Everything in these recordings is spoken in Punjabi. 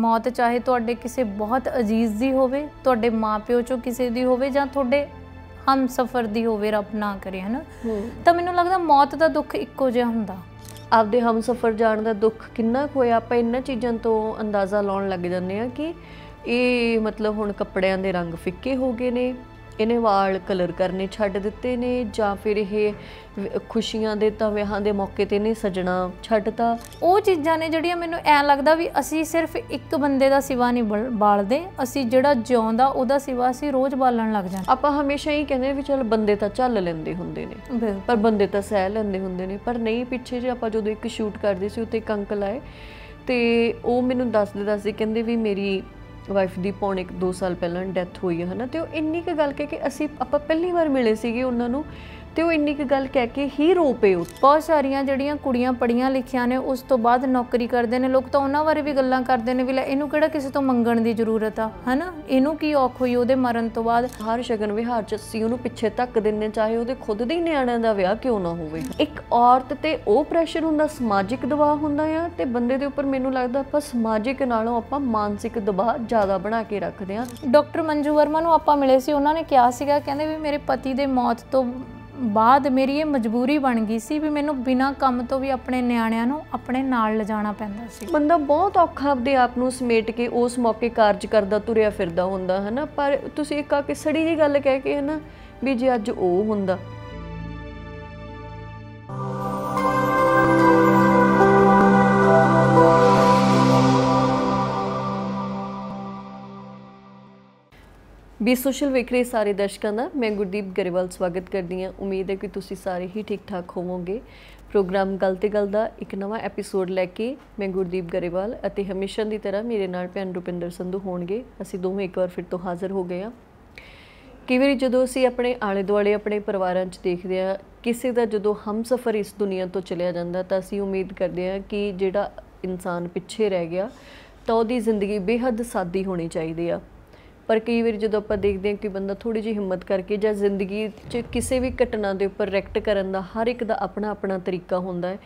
ਮੌਤ ਚਾਹੇ ਤੁਹਾਡੇ ਕਿਸੇ ਬਹੁਤ ਅਜ਼ੀਜ਼ ਦੀ ਹੋਵੇ ਤੁਹਾਡੇ ਮਾਪਿਓ ਚੋਂ ਕਿਸੇ ਦੀ ਹੋਵੇ ਜਾਂ ਤੁਹਾਡੇ ਹਮ ਸਫਰ ਦੀ ਹੋਵੇ ਰੱਬ ਨਾ ਕਰੇ ਹਨਾ ਤਾਂ ਮੈਨੂੰ ਲੱਗਦਾ ਮੌਤ ਦਾ ਦੁੱਖ ਇੱਕੋ ਜਿਹਾ ਹੁੰਦਾ ਆਪਦੇ ਹਮ ਸਫਰ ਜਾਣ ਦਾ ਦੁੱਖ ਕਿੰਨਾ ਹੋਇਆ ਆਪਾਂ ਇਹਨਾਂ ਚੀਜ਼ਾਂ ਤੋਂ ਅੰਦਾਜ਼ਾ ਲਾਉਣ ਲੱਗ ਜਾਂਦੇ ਆ ਕਿ ਇਹ ਮਤਲਬ ਹੁਣ ਕੱਪੜਿਆਂ ਦੇ ਰੰਗ ਫਿੱਕੇ ਹੋ ਗਏ ਨੇ ਇਹਨੇ ਵਾਲ ਕਲਰ ਕਰਨੇ ਛੱਡ ਦਿੱਤੇ ਨੇ ਜਾਂ ਫਿਰ ਇਹ ਖੁਸ਼ੀਆਂ ਦੇ ਤਾਂ ਵਿਆਹਾਂ ਦੇ ਮੌਕੇ ਤੇ ਨਹੀਂ ਸਜਣਾ ਛੱਡਤਾ ਉਹ ਚੀਜ਼ਾਂ ਨੇ ਜਿਹੜੀਆਂ ਮੈਨੂੰ ਐ ਲੱਗਦਾ ਵੀ ਅਸੀਂ ਸਿਰਫ ਇੱਕ ਬੰਦੇ ਦਾ ਸਿਵਾ ਨਹੀਂ ਬਾਲਦੇ ਅਸੀਂ ਜਿਹੜਾ ਜਿਉਂਦਾ ਉਹਦਾ ਸਿਵਾ ਅਸੀਂ ਰੋਜ਼ ਬਾਲਣ ਲੱਗ ਜਾਂਦੇ ਆਪਾਂ ਹਮੇਸ਼ਾ ਹੀ ਕਹਿੰਦੇ ਵੀ ਚਲ ਬੰਦੇ ਤਾਂ ਚੱਲ ਲੈਂਦੇ ਹੁੰਦੇ ਨੇ ਪਰ ਬੰਦੇ ਤਾਂ ਸਹਿ ਲੈਂਦੇ ਹੁੰਦੇ ਨੇ ਪਰ ਨਹੀਂ ਪਿੱਛੇ ਜੇ ਆਪਾਂ ਜਦੋਂ ਇੱਕ ਸ਼ੂਟ ਕਰਦੇ ਸੀ ਉੱਤੇ ਇੱਕ ਅੰਕਲ ਆਏ ਤੇ ਉਹ ਮੈਨੂੰ ਦੱਸਦੇ ਦੱਸਦੇ ਕਹਿੰਦੇ ਵੀ ਮੇਰੀ ਵਾਈਫ ਦੀ ਇੱਕ 2 ਸਾਲ ਪਹਿਲਾਂ ਡੈਥ ਹੋਈ ਹੈ ਹਨਾ ਤੇ ਉਹ ਇੰਨੀ ਕੁ ਗੱਲ ਕਿ ਅਸੀਂ ਆਪਾਂ ਪਹਿਲੀ ਵਾਰ ਮਿਲੇ ਸੀਗੇ ਉਹਨਾਂ ਨੂੰ ਤੇ ਉਹ ਇੰਨੀ ਕੁ ਗੱਲ ਕਹਿ ਕੇ ਹੀ ਰੋ ਪਏ ਬਹੁਤ ਸਾਰੀਆਂ ਜਿਹੜੀਆਂ ਕੁੜੀਆਂ ਪੜੀਆਂ ਲਿਖੀਆਂ ਨੇ ਉਸ ਤੋਂ ਬਾਅਦ ਨੌਕਰੀ ਕਰਦੇ ਨੇ ਲੋਕ ਤਾਂ ਉਹਨਾਂ ਬਾਰੇ ਵੀ ਗੱਲਾਂ ਕਰਦੇ ਨੇ ਵੀ ਲੈ ਇਹਨੂੰ ਕਿਹੜਾ ਕਿਸੇ ਤੋਂ ਮੰਗਣ ਦੀ ਜ਼ਰੂਰਤ ਆ ਹਨਾ ਇਹਨੂੰ ਕੀ ਔਖ ਹੋਈ ਉਹਦੇ ਮਰਨ ਤੋਂ ਬਾਅਦ ਹਰ ਸ਼ਗਨ ਵਿਹਾਰ ਚ ਸੀ ਉਹਨੂੰ ਪਿੱਛੇ ਧੱਕ ਦਿੰਨੇ ਚਾਹੇ ਉਹਦੇ ਖੁਦ ਦੇ ਨਿਆਣਿਆਂ ਦਾ ਵਿਆਹ ਕਿਉਂ ਨਾ ਹੋਵੇ ਇੱਕ ਔਰਤ ਤੇ ਉਹ ਪ੍ਰੈਸ਼ਰ ਹੁੰਦਾ ਸਮਾਜਿਕ ਦਬਾਅ ਹੁੰਦਾ ਆ ਤੇ ਬੰਦੇ ਦੇ ਉੱਪਰ ਮੈਨੂੰ ਲੱਗਦਾ ਆਪਾਂ ਸਮਾਜਿਕ ਨਾਲੋਂ ਆਪਾਂ ਮਾਨਸਿਕ ਦਬਾਅ ਜ਼ਿਆਦਾ ਬਣਾ ਕੇ ਰੱਖਦੇ ਆ ਡਾਕਟਰ ਮੰਜੂ ਵਰਮਾ ਨੂੰ ਆਪਾਂ ਮਿਲੇ ਸੀ ਉਹਨਾਂ ਨੇ ਕਿਹਾ ਸੀਗਾ ਕਹਿੰਦੇ ਵੀ ਮੇਰੇ ਪਤੀ ਦੇ ਮੌਤ ਤੋਂ ਬਾਅਦ ਮੇਰੀ ਇਹ ਮਜਬੂਰੀ ਬਣ ਗਈ ਸੀ ਵੀ ਮੈਨੂੰ ਬਿਨਾਂ ਕੰਮ ਤੋਂ ਵੀ ਆਪਣੇ ਨਿਆਣਿਆਂ ਨੂੰ ਆਪਣੇ ਨਾਲ ਲਿਜਾਣਾ ਪੈਂਦਾ ਸੀ ਬੰਦਾ ਬਹੁਤ ਔਖਾ ਆਪਦੇ ਆਪ ਨੂੰ ਸਮੇਟ ਕੇ ਉਸ ਮੌਕੇ ਕਾਰਜ ਕਰਦਾ ਤੁਰਿਆ ਫਿਰਦਾ ਹੁੰਦਾ ਹਨਾ ਪਰ ਤੁਸੀਂ ਇੱਕ ਆ ਸੜੀ ਜੀ ਗੱਲ ਕਹਿ ਕੇ ਹਨਾ ਵੀ ਜੇ ਅੱਜ ਉਹ ਹੁੰਦਾ ਬੀ ਸੋਸ਼ਲ ਵਿਕਰੀ ਸਾਰੇ ਦਰਸ਼ਕਾਂ ਦਾ ਮੈਂ ਗੁਰਦੀਪ ਗਰੇਵਾਲ ਸਵਾਗਤ ਕਰਦੀ ਹਾਂ ਉਮੀਦ ਹੈ ਕਿ ਤੁਸੀਂ ਸਾਰੇ ਹੀ ਠੀਕ ਠਾਕ ਹੋਵੋਗੇ ਪ੍ਰੋਗਰਾਮ ਗੱਲ ਤੇ ਗੱਲ ਦਾ ਇੱਕ ਨਵਾਂ ਐਪੀਸੋਡ ਲੈ ਕੇ ਮੈਂ ਗੁਰਦੀਪ ਗਰੇਵਾਲ ਅਤੇ ਹਮੇਸ਼ਾ ਦੀ ਤਰ੍ਹਾਂ ਮੇਰੇ ਨਾਲ ਭੈਣ ਰੁਪਿੰਦਰ ਸੰਧੂ ਹੋਣਗੇ ਅਸੀਂ ਦੋਵੇਂ ਇੱਕ ਵਾਰ ਫਿਰ ਤੋਂ ਹਾਜ਼ਰ ਹੋ ਗਏ ਹਾਂ ਕਈ ਵਾਰੀ ਜਦੋਂ ਅਸੀਂ ਆਪਣੇ ਆਲੇ ਦੁਆਲੇ ਆਪਣੇ ਪਰਿਵਾਰਾਂ 'ਚ ਦੇਖਦੇ ਹਾਂ ਕਿਸੇ ਦਾ ਜਦੋਂ ਹਮਸਫਰ ਇਸ ਦੁਨੀਆ ਤੋਂ ਚਲਿਆ ਜਾਂਦਾ ਤਾਂ ਅਸੀਂ ਉਮੀਦ ਕਰਦੇ ਹਾਂ ਕਿ ਜਿਹੜਾ ਇਨਸਾਨ ਪਿੱਛੇ ਰਹਿ ਗਿਆ ਤਾਂ ਉਹਦੀ ਜ਼ਿੰਦਗੀ ਬੇਹੱਦ ਸਾਦੀ ਹੋਣੀ ਚਾਹੀਦੀ ਆ ਪਰ ਕਈ ਵਾਰ ਜਦੋਂ ਆਪਾਂ ਦੇਖਦੇ ਹਾਂ ਕਿ ਬੰਦਾ ਥੋੜੀ ਜਿਹੀ ਹਿੰਮਤ ਕਰਕੇ ਜਾਂ ਜ਼ਿੰਦਗੀ 'ਚ ਕਿਸੇ ਵੀ ਘਟਨਾ ਦੇ ਉੱਪਰ ਰੈਕਟ ਕਰਨ ਦਾ ਹਰ ਇੱਕ ਦਾ ਆਪਣਾ ਆਪਣਾ ਤਰੀਕਾ ਹੁੰਦਾ ਹੈ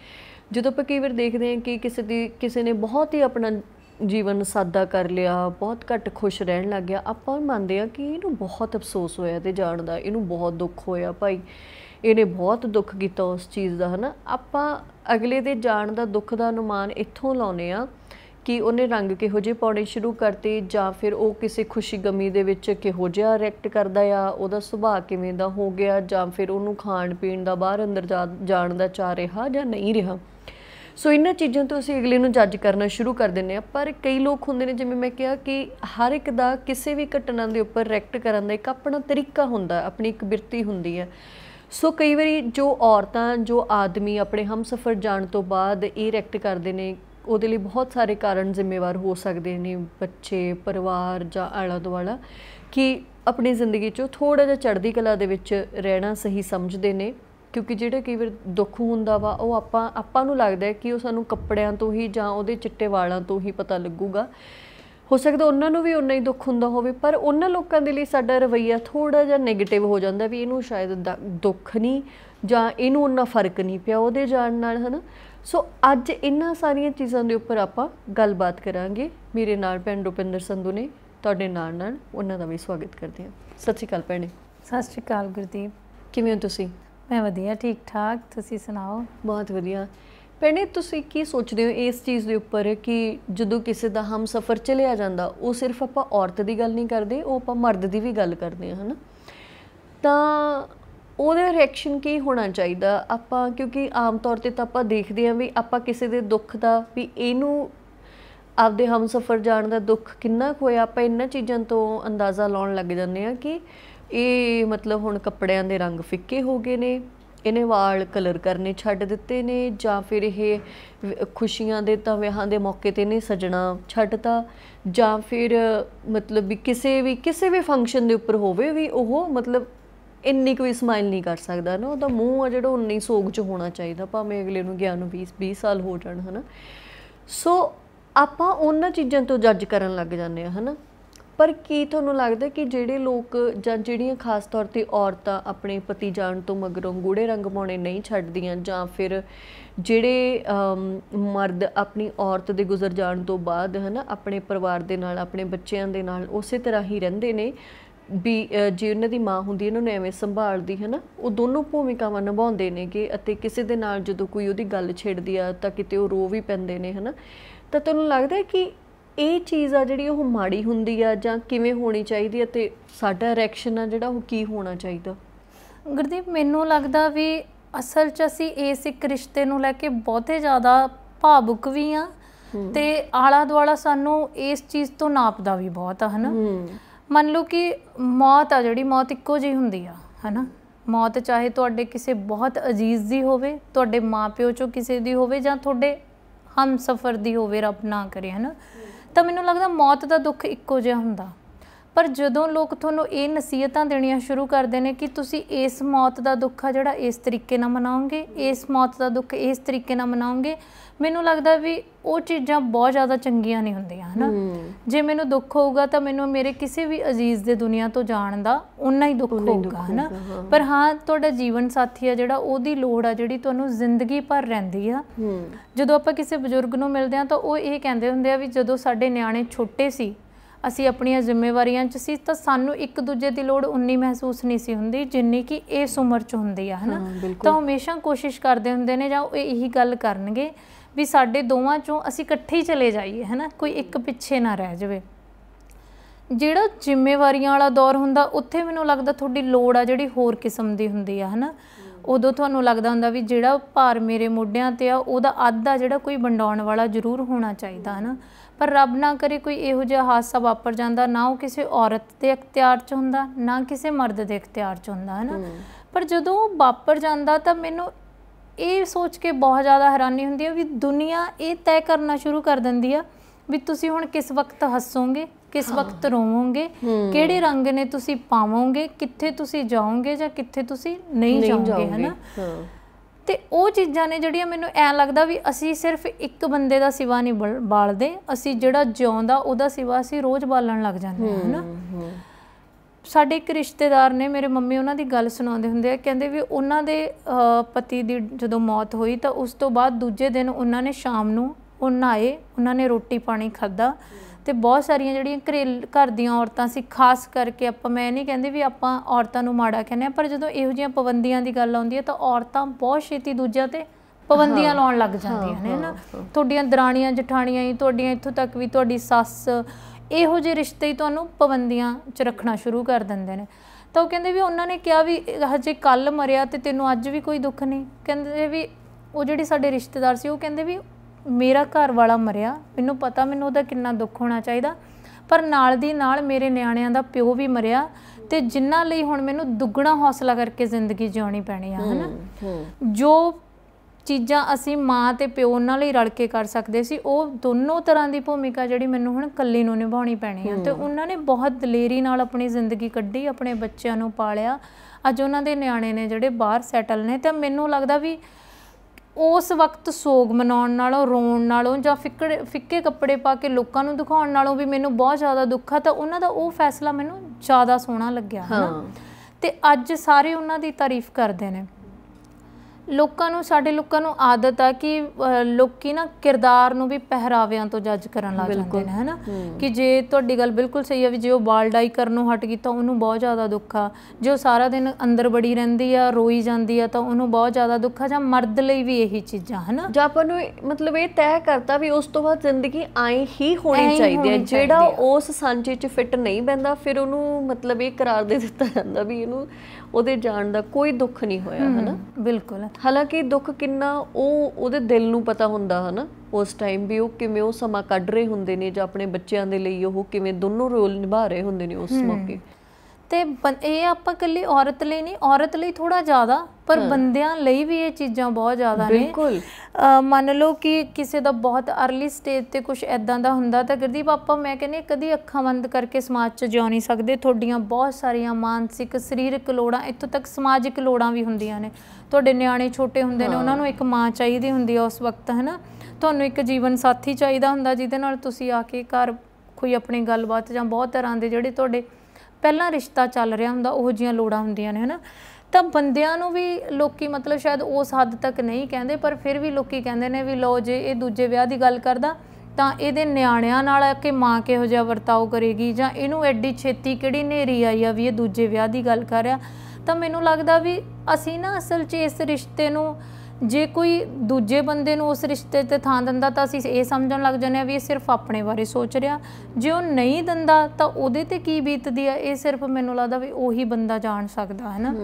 ਜਦੋਂ ਆਪਾਂ ਕਈ ਵਾਰ ਦੇਖਦੇ ਹਾਂ ਕਿ ਕਿਸੇ ਦੀ ਕਿਸੇ ਨੇ ਬਹੁਤ ਹੀ ਆਪਣਾ ਜੀਵਨ ਸਾਦਾ ਕਰ ਲਿਆ ਬਹੁਤ ਘੱਟ ਖੁਸ਼ ਰਹਿਣ ਲੱਗ ਗਿਆ ਆਪਾਂ ਮੰਨਦੇ ਹਾਂ ਕਿ ਇਹਨੂੰ ਬਹੁਤ ਅਫਸੋਸ ਹੋਇਆ ਤੇ ਜਾਣ ਦਾ ਇਹਨੂੰ ਬਹੁਤ ਦੁੱਖ ਹੋਇਆ ਭਾਈ ਇਹਨੇ ਬਹੁਤ ਦੁੱਖ ਕੀਤਾ ਉਸ ਚੀਜ਼ ਦਾ ਹਨਾ ਆਪਾਂ ਅਗਲੇ ਦੇ ਜਾਣ ਦਾ ਦੁੱਖ ਦਾ ਅਨੁਮਾਨ ਇੱਥੋਂ ਲਾਉਨੇ ਆ ਕਿ ਉਹਨੇ ਰੰਗ ਕਿਹੋ ਜਿਹੇ ਪਾਉਣੇ ਸ਼ੁਰੂ ਕਰਤੇ ਜਾਂ ਫਿਰ ਉਹ ਕਿਸੇ ਖੁਸ਼ੀ ਗਮੀ ਦੇ ਵਿੱਚ ਕਿਹੋ ਜਿਹਾ ਰਿਐਕਟ ਕਰਦਾ ਆ ਉਹਦਾ ਸੁਭਾਅ ਕਿਵੇਂ ਦਾ ਹੋ ਗਿਆ ਜਾਂ ਫਿਰ ਉਹਨੂੰ ਖਾਣ ਪੀਣ ਦਾ ਬਾਹਰ ਅੰਦਰ ਜਾਣ ਦਾ ਚਾਹ ਰਿਹਾ ਜਾਂ ਨਹੀਂ ਰਿਹਾ ਸੋ ਇਹਨਾਂ ਚੀਜ਼ਾਂ ਤੋਂ ਅਸੀਂ ਅਗਲੇ ਨੂੰ ਜੱਜ ਕਰਨਾ ਸ਼ੁਰੂ ਕਰ ਦਿੰਨੇ ਆ ਪਰ ਕਈ ਲੋਕ ਹੁੰਦੇ ਨੇ ਜਿਵੇਂ ਮੈਂ ਕਿਹਾ ਕਿ ਹਰ ਇੱਕ ਦਾ ਕਿਸੇ ਵੀ ਘਟਨਾ ਦੇ ਉੱਪਰ ਰਿਐਕਟ ਕਰਨ ਦਾ ਇੱਕ ਆਪਣਾ ਤਰੀਕਾ ਹੁੰਦਾ ਆਪਣੀ ਇੱਕ ਬਿਰਤੀ ਹੁੰਦੀ ਹੈ ਸੋ ਕਈ ਵਾਰੀ ਜੋ ਔਰਤਾਂ ਜੋ ਆਦਮੀ ਆਪਣੇ ਹਮਸਫਰ ਜਾਣ ਤੋਂ ਬਾਅਦ ਇਹ ਰਿਐਕਟ ਕਰਦੇ ਨੇ ਉਹਦੇ ਲਈ ਬਹੁਤ ਸਾਰੇ ਕਾਰਨ ਜ਼ਿੰਮੇਵਾਰ ਹੋ ਸਕਦੇ ਨੇ ਬੱਚੇ ਪਰਿਵਾਰ ਜਾਂ ਆਲਾ ਦੁਆਲਾ ਕਿ ਆਪਣੀ ਜ਼ਿੰਦਗੀ 'ਚੋਂ ਥੋੜਾ ਜਿਹਾ ਚੜ੍ਹਦੀ ਕਲਾ ਦੇ ਵਿੱਚ ਰਹਿਣਾ ਸਹੀ ਸਮਝਦੇ ਨੇ ਕਿਉਂਕਿ ਜਿਹੜਾ ਕਈ ਵਾਰ ਦੁੱਖ ਹੁੰਦਾ ਵਾ ਉਹ ਆਪਾਂ ਆਪਾਂ ਨੂੰ ਲੱਗਦਾ ਕਿ ਉਹ ਸਾਨੂੰ ਕੱਪੜਿਆਂ ਤੋਂ ਹੀ ਜਾਂ ਉਹਦੇ ਚਿੱਟੇ ਵਾਲਾਂ ਤੋਂ ਹੀ ਪਤਾ ਲੱਗੂਗਾ ਹੋ ਸਕਦਾ ਉਹਨਾਂ ਨੂੰ ਵੀ ਉਨਾ ਹੀ ਦੁੱਖ ਹੁੰਦਾ ਹੋਵੇ ਪਰ ਉਹਨਾਂ ਲੋਕਾਂ ਦੇ ਲਈ ਸਾਡਾ ਰਵਈਆ ਥੋੜਾ ਜਿਹਾ 네ਗੇਟਿਵ ਹੋ ਜਾਂਦਾ ਵੀ ਇਹਨੂੰ ਸ਼ਾਇਦ ਦੁੱਖ ਨਹੀਂ ਜਾਂ ਇਹਨੂੰ ਉਨਾ ਫਰਕ ਨਹੀਂ ਪਿਆ ਉਹਦੇ ਜਾਣ ਨਾਲ ਹਨਾ ਸੋ ਅੱਜ ਇਹਨਾਂ ਸਾਰੀਆਂ ਚੀਜ਼ਾਂ ਦੇ ਉੱਪਰ ਆਪਾਂ ਗੱਲਬਾਤ ਕਰਾਂਗੇ ਮੇਰੇ ਨਾਲ ਭੈਣ ਰੁਪਿੰਦਰ ਸੰਧੂ ਨੇ ਤੁਹਾਡੇ ਨਾਲ ਨਾਲ ਉਹਨਾਂ ਦਾ ਵੀ ਸਵਾਗਤ ਕਰਦੇ ਹਾਂ ਸਤਿ ਸ਼੍ਰੀ ਅਕਾਲ ਭੈਣੇ ਸਤਿ ਸ਼੍ਰੀ ਅਕਾਲ ਗੁਰਦੀਪ ਕਿਵੇਂ ਹੋ ਤੁਸੀਂ ਮੈਂ ਵਧੀਆ ਠੀਕ ਠਾਕ ਤੁਸੀਂ ਸੁਣਾਓ ਬਹੁਤ ਵਧੀਆ ਪੈਣੇ ਤੁਸੀਂ ਕੀ ਸੋਚਦੇ ਹੋ ਇਸ ਚੀਜ਼ ਦੇ ਉੱਪਰ ਕਿ ਜਦੋਂ ਕਿਸੇ ਦਾ ਹਮ ਸਫਰ ਚਲਿਆ ਜਾਂਦਾ ਉਹ ਸਿਰਫ ਆਪਾਂ ਔਰਤ ਦੀ ਗੱਲ ਨਹੀਂ ਕਰਦੇ ਉਹ ਆਪਾਂ ਮਰਦ ਦੀ ਵੀ ਗੱਲ ਕਰਦੇ ਹਾਂ ਹਨਾ ਤਾਂ ਉਹਦਾ ਰਿਐਕਸ਼ਨ ਕੀ ਹੋਣਾ ਚਾਹੀਦਾ ਆਪਾਂ ਕਿਉਂਕਿ ਆਮ ਤੌਰ ਤੇ ਤਾਂ ਆਪਾਂ ਦੇਖਦੇ ਆਂ ਵੀ ਆਪਾਂ ਕਿਸੇ ਦੇ ਦੁੱਖ ਦਾ ਵੀ ਇਹਨੂੰ ਆਪਦੇ ਹਮਸਫਰ ਜਾਣ ਦਾ ਦੁੱਖ ਕਿੰਨਾ ਹੋਇਆ ਆਪਾਂ ਇੰਨਾ ਚੀਜ਼ਾਂ ਤੋਂ ਅੰਦਾਜ਼ਾ ਲਾਉਣ ਲੱਗ ਜਾਂਦੇ ਆ ਕਿ ਇਹ ਮਤਲਬ ਹੁਣ ਕੱਪੜਿਆਂ ਦੇ ਰੰਗ ਫਿੱਕੇ ਹੋ ਗਏ ਨੇ ਇਹਨੇ ਵਾਲ ਕਲਰ ਕਰਨੇ ਛੱਡ ਦਿੱਤੇ ਨੇ ਜਾਂ ਫਿਰ ਇਹ ਖੁਸ਼ੀਆਂ ਦੇ ਤਾਂ ਵਿਆਹਾਂ ਦੇ ਮੌਕੇ ਤੇ ਨਹੀਂ ਸਜਣਾ ਛੱਡਤਾ ਜਾਂ ਫਿਰ ਮਤਲਬ ਵੀ ਕਿਸੇ ਵੀ ਕਿਸੇ ਵੀ ਫੰਕਸ਼ਨ ਦੇ ਉੱਪਰ ਹੋਵੇ ਵੀ ਉਹ ਮਤਲਬ ਇੰਨੀ ਕੋਈ ਸਮਾਈਲ ਨਹੀਂ ਕਰ ਸਕਦਾ ਨਾ ਉਹਦਾ ਮੂੰਹ ਆ ਜਿਹੜਾ ਉਨੀ ਸੋਗ ਚ ਹੋਣਾ ਚਾਹੀਦਾ ਭਾਵੇਂ ਅਗਲੇ ਨੂੰ ਗਿਆ ਨੂੰ 20 20 ਸਾਲ ਹੋ ਜਾਣ ਹਨਾ ਸੋ ਆਪਾਂ ਉਹਨਾਂ ਚੀਜ਼ਾਂ ਤੋਂ ਜੱਜ ਕਰਨ ਲੱਗ ਜਾਂਦੇ ਆ ਹਨਾ ਪਰ ਕੀ ਤੁਹਾਨੂੰ ਲੱਗਦਾ ਕਿ ਜਿਹੜੇ ਲੋਕ ਜਾਂ ਜਿਹੜੀਆਂ ਖਾਸ ਤੌਰ ਤੇ ਔਰਤਾਂ ਆਪਣੇ ਪਤੀ ਜਾਣ ਤੋਂ ਮਗਰੋਂ ਗੂੜੇ ਰੰਗ ਪਾਉਣੇ ਨਹੀਂ ਛੱਡਦੀਆਂ ਜਾਂ ਫਿਰ ਜਿਹੜੇ ਮਰਦ ਆਪਣੀ ਔਰਤ ਦੇ ਗੁਜ਼ਰ ਜਾਣ ਤੋਂ ਬਾਅਦ ਹਨਾ ਆਪਣੇ ਪਰਿਵਾਰ ਦੇ ਨਾਲ ਆਪਣੇ ਬੱਚਿਆਂ ਦੇ ਨਾਲ ਉਸੇ ਤਰ੍ਹਾਂ ਹੀ ਰਹਿੰਦੇ ਨੇ ਵੀ ਜੇ ਉਹਨਾਂ ਦੀ ਮਾਂ ਹੁੰਦੀ ਇਹਨਾਂ ਨੂੰ ਐਵੇਂ ਸੰਭਾਲਦੀ ਹੈ ਨਾ ਉਹ ਦੋਨੋਂ ਭੂਮਿਕਾਵਾਂ ਨਿਭਾਉਂਦੇ ਨੇਗੇ ਅਤੇ ਕਿਸੇ ਦੇ ਨਾਲ ਜਦੋਂ ਕੋਈ ਉਹਦੀ ਗੱਲ ਛੇੜਦੀ ਆ ਤਾਂ ਕਿਤੇ ਉਹ ਰੋ ਵੀ ਪੈਂਦੇ ਨੇ ਹਨਾ ਤਾਂ ਤੁਹਾਨੂੰ ਲੱਗਦਾ ਕਿ ਇਹ ਚੀਜ਼ ਆ ਜਿਹੜੀ ਉਹ ਮਾੜੀ ਹੁੰਦੀ ਆ ਜਾਂ ਕਿਵੇਂ ਹੋਣੀ ਚਾਹੀਦੀ ਹੈ ਤੇ ਸਾਡਾ ਰਿਐਕਸ਼ਨ ਆ ਜਿਹੜਾ ਉਹ ਕੀ ਹੋਣਾ ਚਾਹੀਦਾ ਗੁਰਦੀਪ ਮੈਨੂੰ ਲੱਗਦਾ ਵੀ ਅਸਲ 'ਚ ਅਸੀਂ ਇਸ ਇੱਕ ਰਿਸ਼ਤੇ ਨੂੰ ਲੈ ਕੇ ਬਹੁਤੇ ਜ਼ਿਆਦਾ ਭਾਵੁਕ ਵੀ ਆ ਤੇ ਆਲਾ ਦੁਆਲਾ ਸਾਨੂੰ ਇਸ ਚੀਜ਼ ਤੋਂ ਨਾਪਦਾ ਵੀ ਬਹੁਤ ਆ ਹਨਾ ਮੰਨ ਲਓ ਕਿ ਮੌਤ ਆ ਜਿਹੜੀ ਮੌਤ ਇੱਕੋ ਜਿਹੀ ਹੁੰਦੀ ਆ ਹਨਾ ਮੌਤ ਚਾਹੇ ਤੁਹਾਡੇ ਕਿਸੇ ਬਹੁਤ ਅਜ਼ੀਜ਼ ਦੀ ਹੋਵੇ ਤੁਹਾਡੇ ਮਾਪਿਓ ਚੋਂ ਕਿਸੇ ਦੀ ਹੋਵੇ ਜਾਂ ਤੁਹਾਡੇ ਹਮਸਫਰ ਦੀ ਹੋਵੇ ਰੱਬ ਨਾ ਕਰੇ ਹਨਾ ਤਾਂ ਮੈਨੂੰ ਲੱਗਦਾ ਮੌਤ ਦਾ ਦੁੱਖ ਇੱਕੋ ਜਿਹਾ ਹੁੰਦਾ ਪਰ ਜਦੋਂ ਲੋਕ ਤੁਹਾਨੂੰ ਇਹ ਨਸੀਹਤਾਂ ਦੇਣੀਆਂ ਸ਼ੁਰੂ ਕਰਦੇ ਨੇ ਕਿ ਤੁਸੀਂ ਇਸ ਮੌਤ ਦਾ ਦੁੱਖ ਆ ਜਿਹੜਾ ਇਸ ਤਰੀਕੇ ਨਾਲ ਮਨਾਓਗੇ ਇਸ ਮੌਤ ਦਾ ਦੁੱਖ ਇਸ ਤਰੀਕੇ ਨਾਲ ਮਨਾਓਗੇ ਮੈਨੂੰ ਲੱਗਦਾ ਵੀ ਉਹ ਚੀਜ਼ਾਂ ਬਹੁਤ ਜ਼ਿਆਦਾ ਚੰਗੀਆਂ ਨਹੀਂ ਹੁੰਦੀਆਂ ਹਨਾ ਜੇ ਮੈਨੂੰ ਦੁੱਖ ਹੋਊਗਾ ਤਾਂ ਮੈਨੂੰ ਮੇਰੇ ਕਿਸੇ ਵੀ ਅਜ਼ੀਜ਼ ਦੇ ਦੁਨੀਆ ਤੋਂ ਜਾਣ ਦਾ ਉਨਾ ਹੀ ਦੁੱਖ ਹੋਊਗਾ ਹਨਾ ਪਰ ਹਾਂ ਤੁਹਾਡਾ ਜੀਵਨ ਸਾਥੀ ਆ ਜਿਹੜਾ ਉਹਦੀ ਲੋੜ ਆ ਜਿਹੜੀ ਤੁਹਾਨੂੰ ਜ਼ਿੰਦਗੀ ਭਰ ਰਹਿੰਦੀ ਆ ਜਦੋਂ ਆਪਾਂ ਕਿਸੇ ਬਜ਼ੁਰਗ ਨੂੰ ਮਿਲਦੇ ਆ ਤਾਂ ਉਹ ਇਹ ਕਹਿੰਦੇ ਹੁੰਦੇ ਆ ਵੀ ਜਦੋਂ ਸਾਡੇ ਨਿਆਣੇ ਛੋਟੇ ਸੀ ਅਸੀਂ ਆਪਣੀਆਂ ਜ਼ਿੰਮੇਵਾਰੀਆਂ 'ਚ ਸੀ ਤਾਂ ਸਾਨੂੰ ਇੱਕ ਦੂਜੇ ਦੀ ਲੋੜ ਉਨੀ ਮਹਿਸੂਸ ਨਹੀਂ ਸੀ ਹੁੰਦੀ ਜਿੰਨੀ ਕਿ ਇਸ ਉਮਰ 'ਚ ਹੁੰਦੀ ਆ ਹਨਾ ਤਾਂ ਹਮੇਸ਼ਾ ਕੋਸ਼ਿਸ਼ ਕਰਦੇ ਹੁੰਦੇ ਨੇ ਜਾਂ ਉਹ ਇਹੀ ਗੱਲ ਕਰਨਗੇ ਵੀ ਸਾਡੇ ਦੋਵਾਂ 'ਚੋਂ ਅਸੀਂ ਇਕੱਠੇ ਹੀ ਚਲੇ ਜਾਈਏ ਹਨਾ ਕੋਈ ਇੱਕ ਪਿੱਛੇ ਨਾ ਰਹਿ ਜਾਵੇ ਜਿਹੜਾ ਜ਼ਿੰਮੇਵਾਰੀਆਂ ਵਾਲਾ ਦੌਰ ਹੁੰਦਾ ਉੱਥੇ ਮੈਨੂੰ ਲੱਗਦਾ ਤੁਹਾਡੀ ਲੋੜ ਆ ਜਿਹੜੀ ਹੋਰ ਕਿਸਮ ਦੀ ਹੁੰਦੀ ਆ ਹਨਾ ਉਦੋਂ ਤੁਹਾਨੂੰ ਲੱਗਦਾ ਹੁੰਦਾ ਵੀ ਜਿਹੜਾ ਭਾਰ ਮੇਰੇ ਮੋਢਿਆਂ ਤੇ ਆ ਉਹਦਾ ਅੱਧਾ ਜਿਹੜਾ ਕੋਈ ਵੰਡਾਉਣ ਵਾਲਾ ਜ਼ਰੂਰ ਹੋਣਾ ਚਾਹੀਦਾ ਹਨਾ ਪਰ ਰੱਬ ਨਾ ਕਰੇ ਕੋਈ ਇਹੋ ਜਿਹਾ ਹਾਦਸਾ ਵਾਪਰ ਜਾਂਦਾ ਨਾ ਉਹ ਕਿਸੇ ਔਰਤ ਦੇ ਇਖਤਿਆਰ 'ਚ ਹੁੰਦਾ ਨਾ ਕਿਸੇ ਮਰਦ ਦੇ ਇਖਤਿਆਰ 'ਚ ਹੁੰਦਾ ਹੈ ਨਾ ਪਰ ਜਦੋਂ ਉਹ ਵਾਪਰ ਜਾਂਦਾ ਤਾਂ ਮੈਨੂੰ ਇਹ ਸੋਚ ਕੇ ਬਹੁਤ ਜ਼ਿਆਦਾ ਹੈਰਾਨੀ ਹੁੰਦੀ ਹੈ ਵੀ ਦੁਨੀਆ ਇਹ ਤੈਅ ਕਰਨਾ ਸ਼ੁਰੂ ਕਰ ਦਿੰਦੀ ਆ ਵੀ ਤੁਸੀਂ ਹੁਣ ਕਿਸ ਵਕਤ ਹੱਸੋਗੇ ਕਿਸ ਵਕਤ ਰੋਵੋਗੇ ਕਿਹੜੇ ਰੰਗ ਨੇ ਤੁਸੀਂ ਪਾਵੋਗੇ ਕਿੱਥੇ ਤੁਸੀਂ ਜਾਓਗੇ ਜਾਂ ਕਿੱਥੇ ਤੁਸੀਂ ਨਹੀਂ ਜਾਓਗੇ ਨਾ ਤੇ ਉਹ ਚੀਜ਼ਾਂ ਨੇ ਜਿਹੜੀਆਂ ਮੈਨੂੰ ਐ ਲੱਗਦਾ ਵੀ ਅਸੀਂ ਸਿਰਫ ਇੱਕ ਬੰਦੇ ਦਾ ਸਿਵਾ ਨਹੀਂ ਬਾਲਦੇ ਅਸੀਂ ਜਿਹੜਾ ਜਿਉਂਦਾ ਉਹਦਾ ਸਿਵਾ ਅਸੀਂ ਰੋਜ਼ ਬਾਲਣ ਲੱਗ ਜਾਂਦੇ ਹਾਂ ਹਨਾ ਸਾਡੇ ਇੱਕ ਰਿਸ਼ਤੇਦਾਰ ਨੇ ਮੇਰੇ ਮੰਮੀ ਉਹਨਾਂ ਦੀ ਗੱਲ ਸੁਣਾਉਂਦੇ ਹੁੰਦੇ ਆ ਕਹਿੰਦੇ ਵੀ ਉਹਨਾਂ ਦੇ ਪਤੀ ਦੀ ਜਦੋਂ ਮੌਤ ਹੋਈ ਤਾਂ ਉਸ ਤੋਂ ਬਾਅਦ ਦੂਜੇ ਦਿਨ ਉਹਨਾਂ ਨੇ ਸ਼ਾਮ ਨੂੰ ਉਹ ਨਾਏ ਉਹਨਾਂ ਨੇ ਰੋਟੀ ਪਾਣੀ ਖਾਦਾ ਤੇ ਬਹੁਤ ਸਾਰੀਆਂ ਜਿਹੜੀਆਂ ਘਰੇਲ ਘਰ ਦੀਆਂ ਔਰਤਾਂ ਸੀ ਖਾਸ ਕਰਕੇ ਆਪਾਂ ਮੈਂ ਨਹੀਂ ਕਹਿੰਦੀ ਵੀ ਆਪਾਂ ਔਰਤਾਂ ਨੂੰ ਮਾੜਾ ਕਹਿੰਦੇ ਆ ਪਰ ਜਦੋਂ ਇਹੋ ਜਿਹੀਆਂ ਪਾਬੰਦੀਆਂ ਦੀ ਗੱਲ ਆਉਂਦੀ ਹੈ ਤਾਂ ਔਰਤਾਂ ਬਹੁਤ ਛੇਤੀ ਦੂਜਿਆਂ ਤੇ ਪਾਬੰਦੀਆਂ ਲਾਉਣ ਲੱਗ ਜਾਂਦੀਆਂ ਨੇ ਨਾ ਤੁਹਾਡੀਆਂ ਦਰਾਣੀਆਂ ਜਠਾਣੀਆਂ ਹੀ ਤੁਹਾਡੀਆਂ ਇੱਥੋਂ ਤੱਕ ਵੀ ਤੁਹਾਡੀ ਸੱਸ ਇਹੋ ਜਿਹੇ ਰਿਸ਼ਤੇ ਹੀ ਤੁਹਾਨੂੰ ਪਾਬੰਦੀਆਂ 'ਚ ਰੱਖਣਾ ਸ਼ੁਰੂ ਕਰ ਦਿੰਦੇ ਨੇ ਤਾਂ ਉਹ ਕਹਿੰਦੇ ਵੀ ਉਹਨਾਂ ਨੇ ਕਿਹਾ ਵੀ ਹਜੇ ਕੱਲ ਮਰਿਆ ਤੇ ਤੈਨੂੰ ਅੱਜ ਵੀ ਕੋਈ ਦੁੱਖ ਨਹੀਂ ਕਹਿੰਦੇ ਵੀ ਉਹ ਜਿਹੜੇ ਸਾਡੇ ਰਿਸ਼ਤੇਦਾਰ ਸੀ ਉਹ ਕਹਿੰਦੇ ਵੀ ਮੇਰਾ ਘਰ ਵਾਲਾ ਮਰਿਆ ਮੈਨੂੰ ਪਤਾ ਮੈਨੂੰ ਉਹਦਾ ਕਿੰਨਾ ਦੁੱਖ ਹੋਣਾ ਚਾਹੀਦਾ ਪਰ ਨਾਲ ਦੀ ਨਾਲ ਮੇਰੇ ਨਿਆਣਿਆਂ ਦਾ ਪਿਓ ਵੀ ਮਰਿਆ ਤੇ ਜਿੰਨਾ ਲਈ ਹੁਣ ਮੈਨੂੰ ਦੁੱਗਣਾ ਹੌਸਲਾ ਕਰਕੇ ਜ਼ਿੰਦਗੀ ਜਿਉਣੀ ਪੈਣੀ ਆ ਹਨਾ ਜੋ ਚੀਜ਼ਾਂ ਅਸੀਂ ਮਾਂ ਤੇ ਪਿਓ ਨਾਲ ਹੀ ਰਲ ਕੇ ਕਰ ਸਕਦੇ ਸੀ ਉਹ ਦੋਨੋਂ ਤਰ੍ਹਾਂ ਦੀ ਭੂਮਿਕਾ ਜਿਹੜੀ ਮੈਨੂੰ ਹੁਣ ਇਕੱਲੀ ਨੂੰ ਨਿਭਾਉਣੀ ਪੈਣੀ ਆ ਤੇ ਉਹਨਾਂ ਨੇ ਬਹੁਤ ਦਲੇਰੀ ਨਾਲ ਆਪਣੀ ਜ਼ਿੰਦਗੀ ਕੱਢੀ ਆਪਣੇ ਬੱਚਿਆਂ ਨੂੰ ਪਾਲਿਆ ਅੱਜ ਉਹਨਾਂ ਦੇ ਨਿਆਣੇ ਨੇ ਜਿਹੜੇ ਬਾਹਰ ਸੈਟਲ ਨੇ ਤੇ ਮੈਨੂੰ ਲੱਗਦਾ ਵੀ ਉਸ ਵਕਤ ਸੋਗ ਮਨਾਉਣ ਨਾਲੋਂ ਰੋਣ ਨਾਲੋਂ ਜਾਂ ਫਿੱਕੇ ਫਿੱਕੇ ਕੱਪੜੇ ਪਾ ਕੇ ਲੋਕਾਂ ਨੂੰ ਦਿਖਾਉਣ ਨਾਲੋਂ ਵੀ ਮੈਨੂੰ ਬਹੁਤ ਜ਼ਿਆਦਾ ਦੁੱਖ ਆ ਤਾਂ ਉਹਨਾਂ ਦਾ ਉਹ ਫੈਸਲਾ ਮੈਨੂੰ ਜ਼ਿਆਦਾ ਸੋਹਣਾ ਲੱਗਿਆ ਹਨਾ ਤੇ ਅੱਜ ਸਾਰੇ ਉਹਨਾਂ ਦੀ ਤਾਰੀਫ ਕਰਦੇ ਨੇ ਲੋਕਾਂ ਨੂੰ ਸਾਡੇ ਲੋਕਾਂ ਨੂੰ ਆਦਤ ਆ ਕਿ ਲੋਕੀ ਨਾ ਕਿਰਦਾਰ ਨੂੰ ਵੀ ਪਹਿਰਾਵਿਆਂ ਤੋਂ ਜੱਜ ਕਰਨ ਲੱਗ ਜਾਂਦੇ ਨੇ ਹਨਾ ਕਿ ਜੇ ਤੁਹਾਡੀ ਗੱਲ ਬਿਲਕੁਲ ਸਹੀ ਆ ਵੀ ਜੇ ਉਹ ਬਾਲ ਡਾਈ ਕਰਨੋਂ ਹਟ ਗਈ ਤਾਂ ਉਹਨੂੰ ਬਹੁਤ ਜ਼ਿਆਦਾ ਦੁੱਖ ਆ ਜੇ ਉਹ ਸਾਰਾ ਦਿਨ ਅੰਦਰ ਬੜੀ ਰਹਿੰਦੀ ਆ ਰੋਈ ਜਾਂਦੀ ਆ ਤਾਂ ਉਹਨੂੰ ਬਹੁਤ ਜ਼ਿਆਦਾ ਦੁੱਖ ਆ ਜਾਂ ਮਰਦ ਲਈ ਵੀ ਇਹੀ ਚੀਜ਼ਾਂ ਹਨਾ ਜਾਂ ਆਪਾਂ ਨੂੰ ਮਤਲਬ ਇਹ ਤੈਅ ਕਰਤਾ ਵੀ ਉਸ ਤੋਂ ਬਾਅਦ ਜ਼ਿੰਦਗੀ ਆਈ ਹੀ ਹੋਣੀ ਚਾਹੀਦੀ ਹੈ ਜਿਹੜਾ ਉਸ ਸਾਂਝੇ 'ਚ ਫਿੱਟ ਨਹੀਂ ਬੈਂਦਾ ਫਿਰ ਉਹਨੂੰ ਮਤਲਬ ਇਹ ਕਰਾਰ ਦੇ ਦਿੱਤਾ ਜਾਂਦਾ ਵੀ ਇਹਨੂੰ ਉਹਦੇ ਜਾਣ ਦਾ ਕੋਈ ਦੁੱਖ ਨਹੀਂ ਹੋਇਆ ਹਨਾ ਬਿਲਕੁਲ ਹਾਲਾਂਕਿ ਦੁੱਖ ਕਿੰਨਾ ਉਹ ਉਹਦੇ ਦਿਲ ਨੂੰ ਪਤਾ ਹੁੰਦਾ ਹਨਾ ਉਸ ਟਾਈਮ ਵੀ ਉਹ ਕਿਵੇਂ ਉਹ ਸਮਾਂ ਕੱਢ ਰਹੇ ਹੁੰਦੇ ਨੇ ਜਾਂ ਆਪਣੇ ਬੱਚਿਆਂ ਦੇ ਲਈ ਉਹ ਕਿਵੇਂ ਦੋਨੋਂ ਰੋਲ ਨਿਭਾ ਰਹੇ ਹੁੰਦੇ ਨੇ ਉਸ ਮੌਕੇ ਤੇ ਇਹ ਆਪਾਂ ਕੱਲੀ ਔਰਤ ਲਈ ਨਹੀਂ ਔਰਤ ਲਈ ਥੋੜਾ ਜ਼ਿਆਦਾ ਪਰ ਬੰਦਿਆਂ ਲਈ ਵੀ ਇਹ ਚੀਜ਼ਾਂ ਬਹੁਤ ਜ਼ਿਆਦਾ ਨੇ ਬਿਲਕੁਲ ਮੰਨ ਲਓ ਕਿ ਕਿਸੇ ਦਾ ਬਹੁਤ अर्ਲੀ ਸਟੇਜ ਤੇ ਕੁਝ ਐਦਾਂ ਦਾ ਹੁੰਦਾ ਤਾਂ ਗੁਰਦੀਪ ਆਪਾਂ ਮੈਂ ਕਹਿੰਦੀ ਕਦੀ ਅੱਖਾਂ ਬੰਦ ਕਰਕੇ ਸਮਾਜ 'ਚ ਜਿਉ ਨਹੀਂ ਸਕਦੇ ਤੁਹਾਡੀਆਂ ਬਹੁਤ ਸਾਰੀਆਂ ਮਾਨਸਿਕ ਸਰੀਰਕ ਲੋੜਾਂ ਇੱਥੋਂ ਤੱਕ ਸਮਾਜਿਕ ਲੋੜਾਂ ਵੀ ਹੁੰਦੀਆਂ ਨੇ ਤੁਹਾਡੇ ਨਿਆਣੇ ਛੋਟੇ ਹੁੰਦੇ ਨੇ ਉਹਨਾਂ ਨੂੰ ਇੱਕ ਮਾਂ ਚਾਹੀਦੀ ਹੁੰਦੀ ਆ ਉਸ ਵਕਤ ਹਨਾ ਤੁਹਾਨੂੰ ਇੱਕ ਜੀਵਨ ਸਾਥੀ ਚਾਹੀਦਾ ਹੁੰਦਾ ਜਿਹਦੇ ਨਾਲ ਤੁਸੀਂ ਆ ਕੇ ਘਰ ਕੋਈ ਆਪਣੀ ਗੱਲਬਾਤ ਜਾਂ ਬਹੁਤ ਤਰ੍ਹਾਂ ਦੇ ਜਿਹੜੇ ਤੁਹਾਡੇ ਪਹਿਲਾਂ ਰਿਸ਼ਤਾ ਚੱਲ ਰਿਹਾ ਹੁੰਦਾ ਉਹੋ ਜੀਆਂ ਲੋੜਾਂ ਹੁੰਦੀਆਂ ਨੇ ਹਨਾ ਤਾਂ ਬੰਦਿਆਂ ਨੂੰ ਵੀ ਲੋਕੀ ਮਤਲਬ ਸ਼ਾਇਦ ਉਸ ਹੱਦ ਤੱਕ ਨਹੀਂ ਕਹਿੰਦੇ ਪਰ ਫਿਰ ਵੀ ਲੋਕੀ ਕਹਿੰਦੇ ਨੇ ਵੀ ਲੋ ਜੇ ਇਹ ਦੂਜੇ ਵਿਆਹ ਦੀ ਗੱਲ ਕਰਦਾ ਤਾਂ ਇਹਦੇ ਨਿਆਣਿਆਂ ਨਾਲ ਕਿ ਮਾਂ ਕਿਹੋ ਜਿਹਾ ਵਰਤਾਓ ਕਰੇਗੀ ਜਾਂ ਇਹਨੂੰ ਐਡੀ ਛੇਤੀ ਕਿਹੜੀ ਨੇਰੀ ਆਈ ਆ ਵੀ ਇਹ ਦੂਜੇ ਵਿਆਹ ਦੀ ਗੱਲ ਕਰ ਰਿਹਾ ਤਾਂ ਮੈਨੂੰ ਲੱਗਦਾ ਵੀ ਅਸੀਂ ਨਾ ਅਸਲ 'ਚ ਇਸ ਰਿਸ਼ਤੇ ਨੂੰ ਜੇ ਕੋਈ ਦੂਜੇ ਬੰਦੇ ਨੂੰ ਉਸ ਰਿਸ਼ਤੇ ਤੇ ਥਾਂ ਦਿੰਦਾ ਤਾਂ ਅਸੀਂ ਇਹ ਸਮਝਣ ਲੱਗ ਜਾਂਦੇ ਆ ਵੀ ਇਹ ਸਿਰਫ ਆਪਣੇ ਬਾਰੇ ਸੋਚ ਰਿਹਾ ਜੇ ਉਹ ਨਹੀਂ ਦਿੰਦਾ ਤਾਂ ਉਹਦੇ ਤੇ ਕੀ ਬੀਤਦੀ ਆ ਇਹ ਸਿਰਫ ਮੈਨੂੰ ਲੱਗਦਾ ਵੀ ਉਹੀ ਬੰਦਾ ਜਾਣ ਸਕਦਾ ਹੈ ਨਾ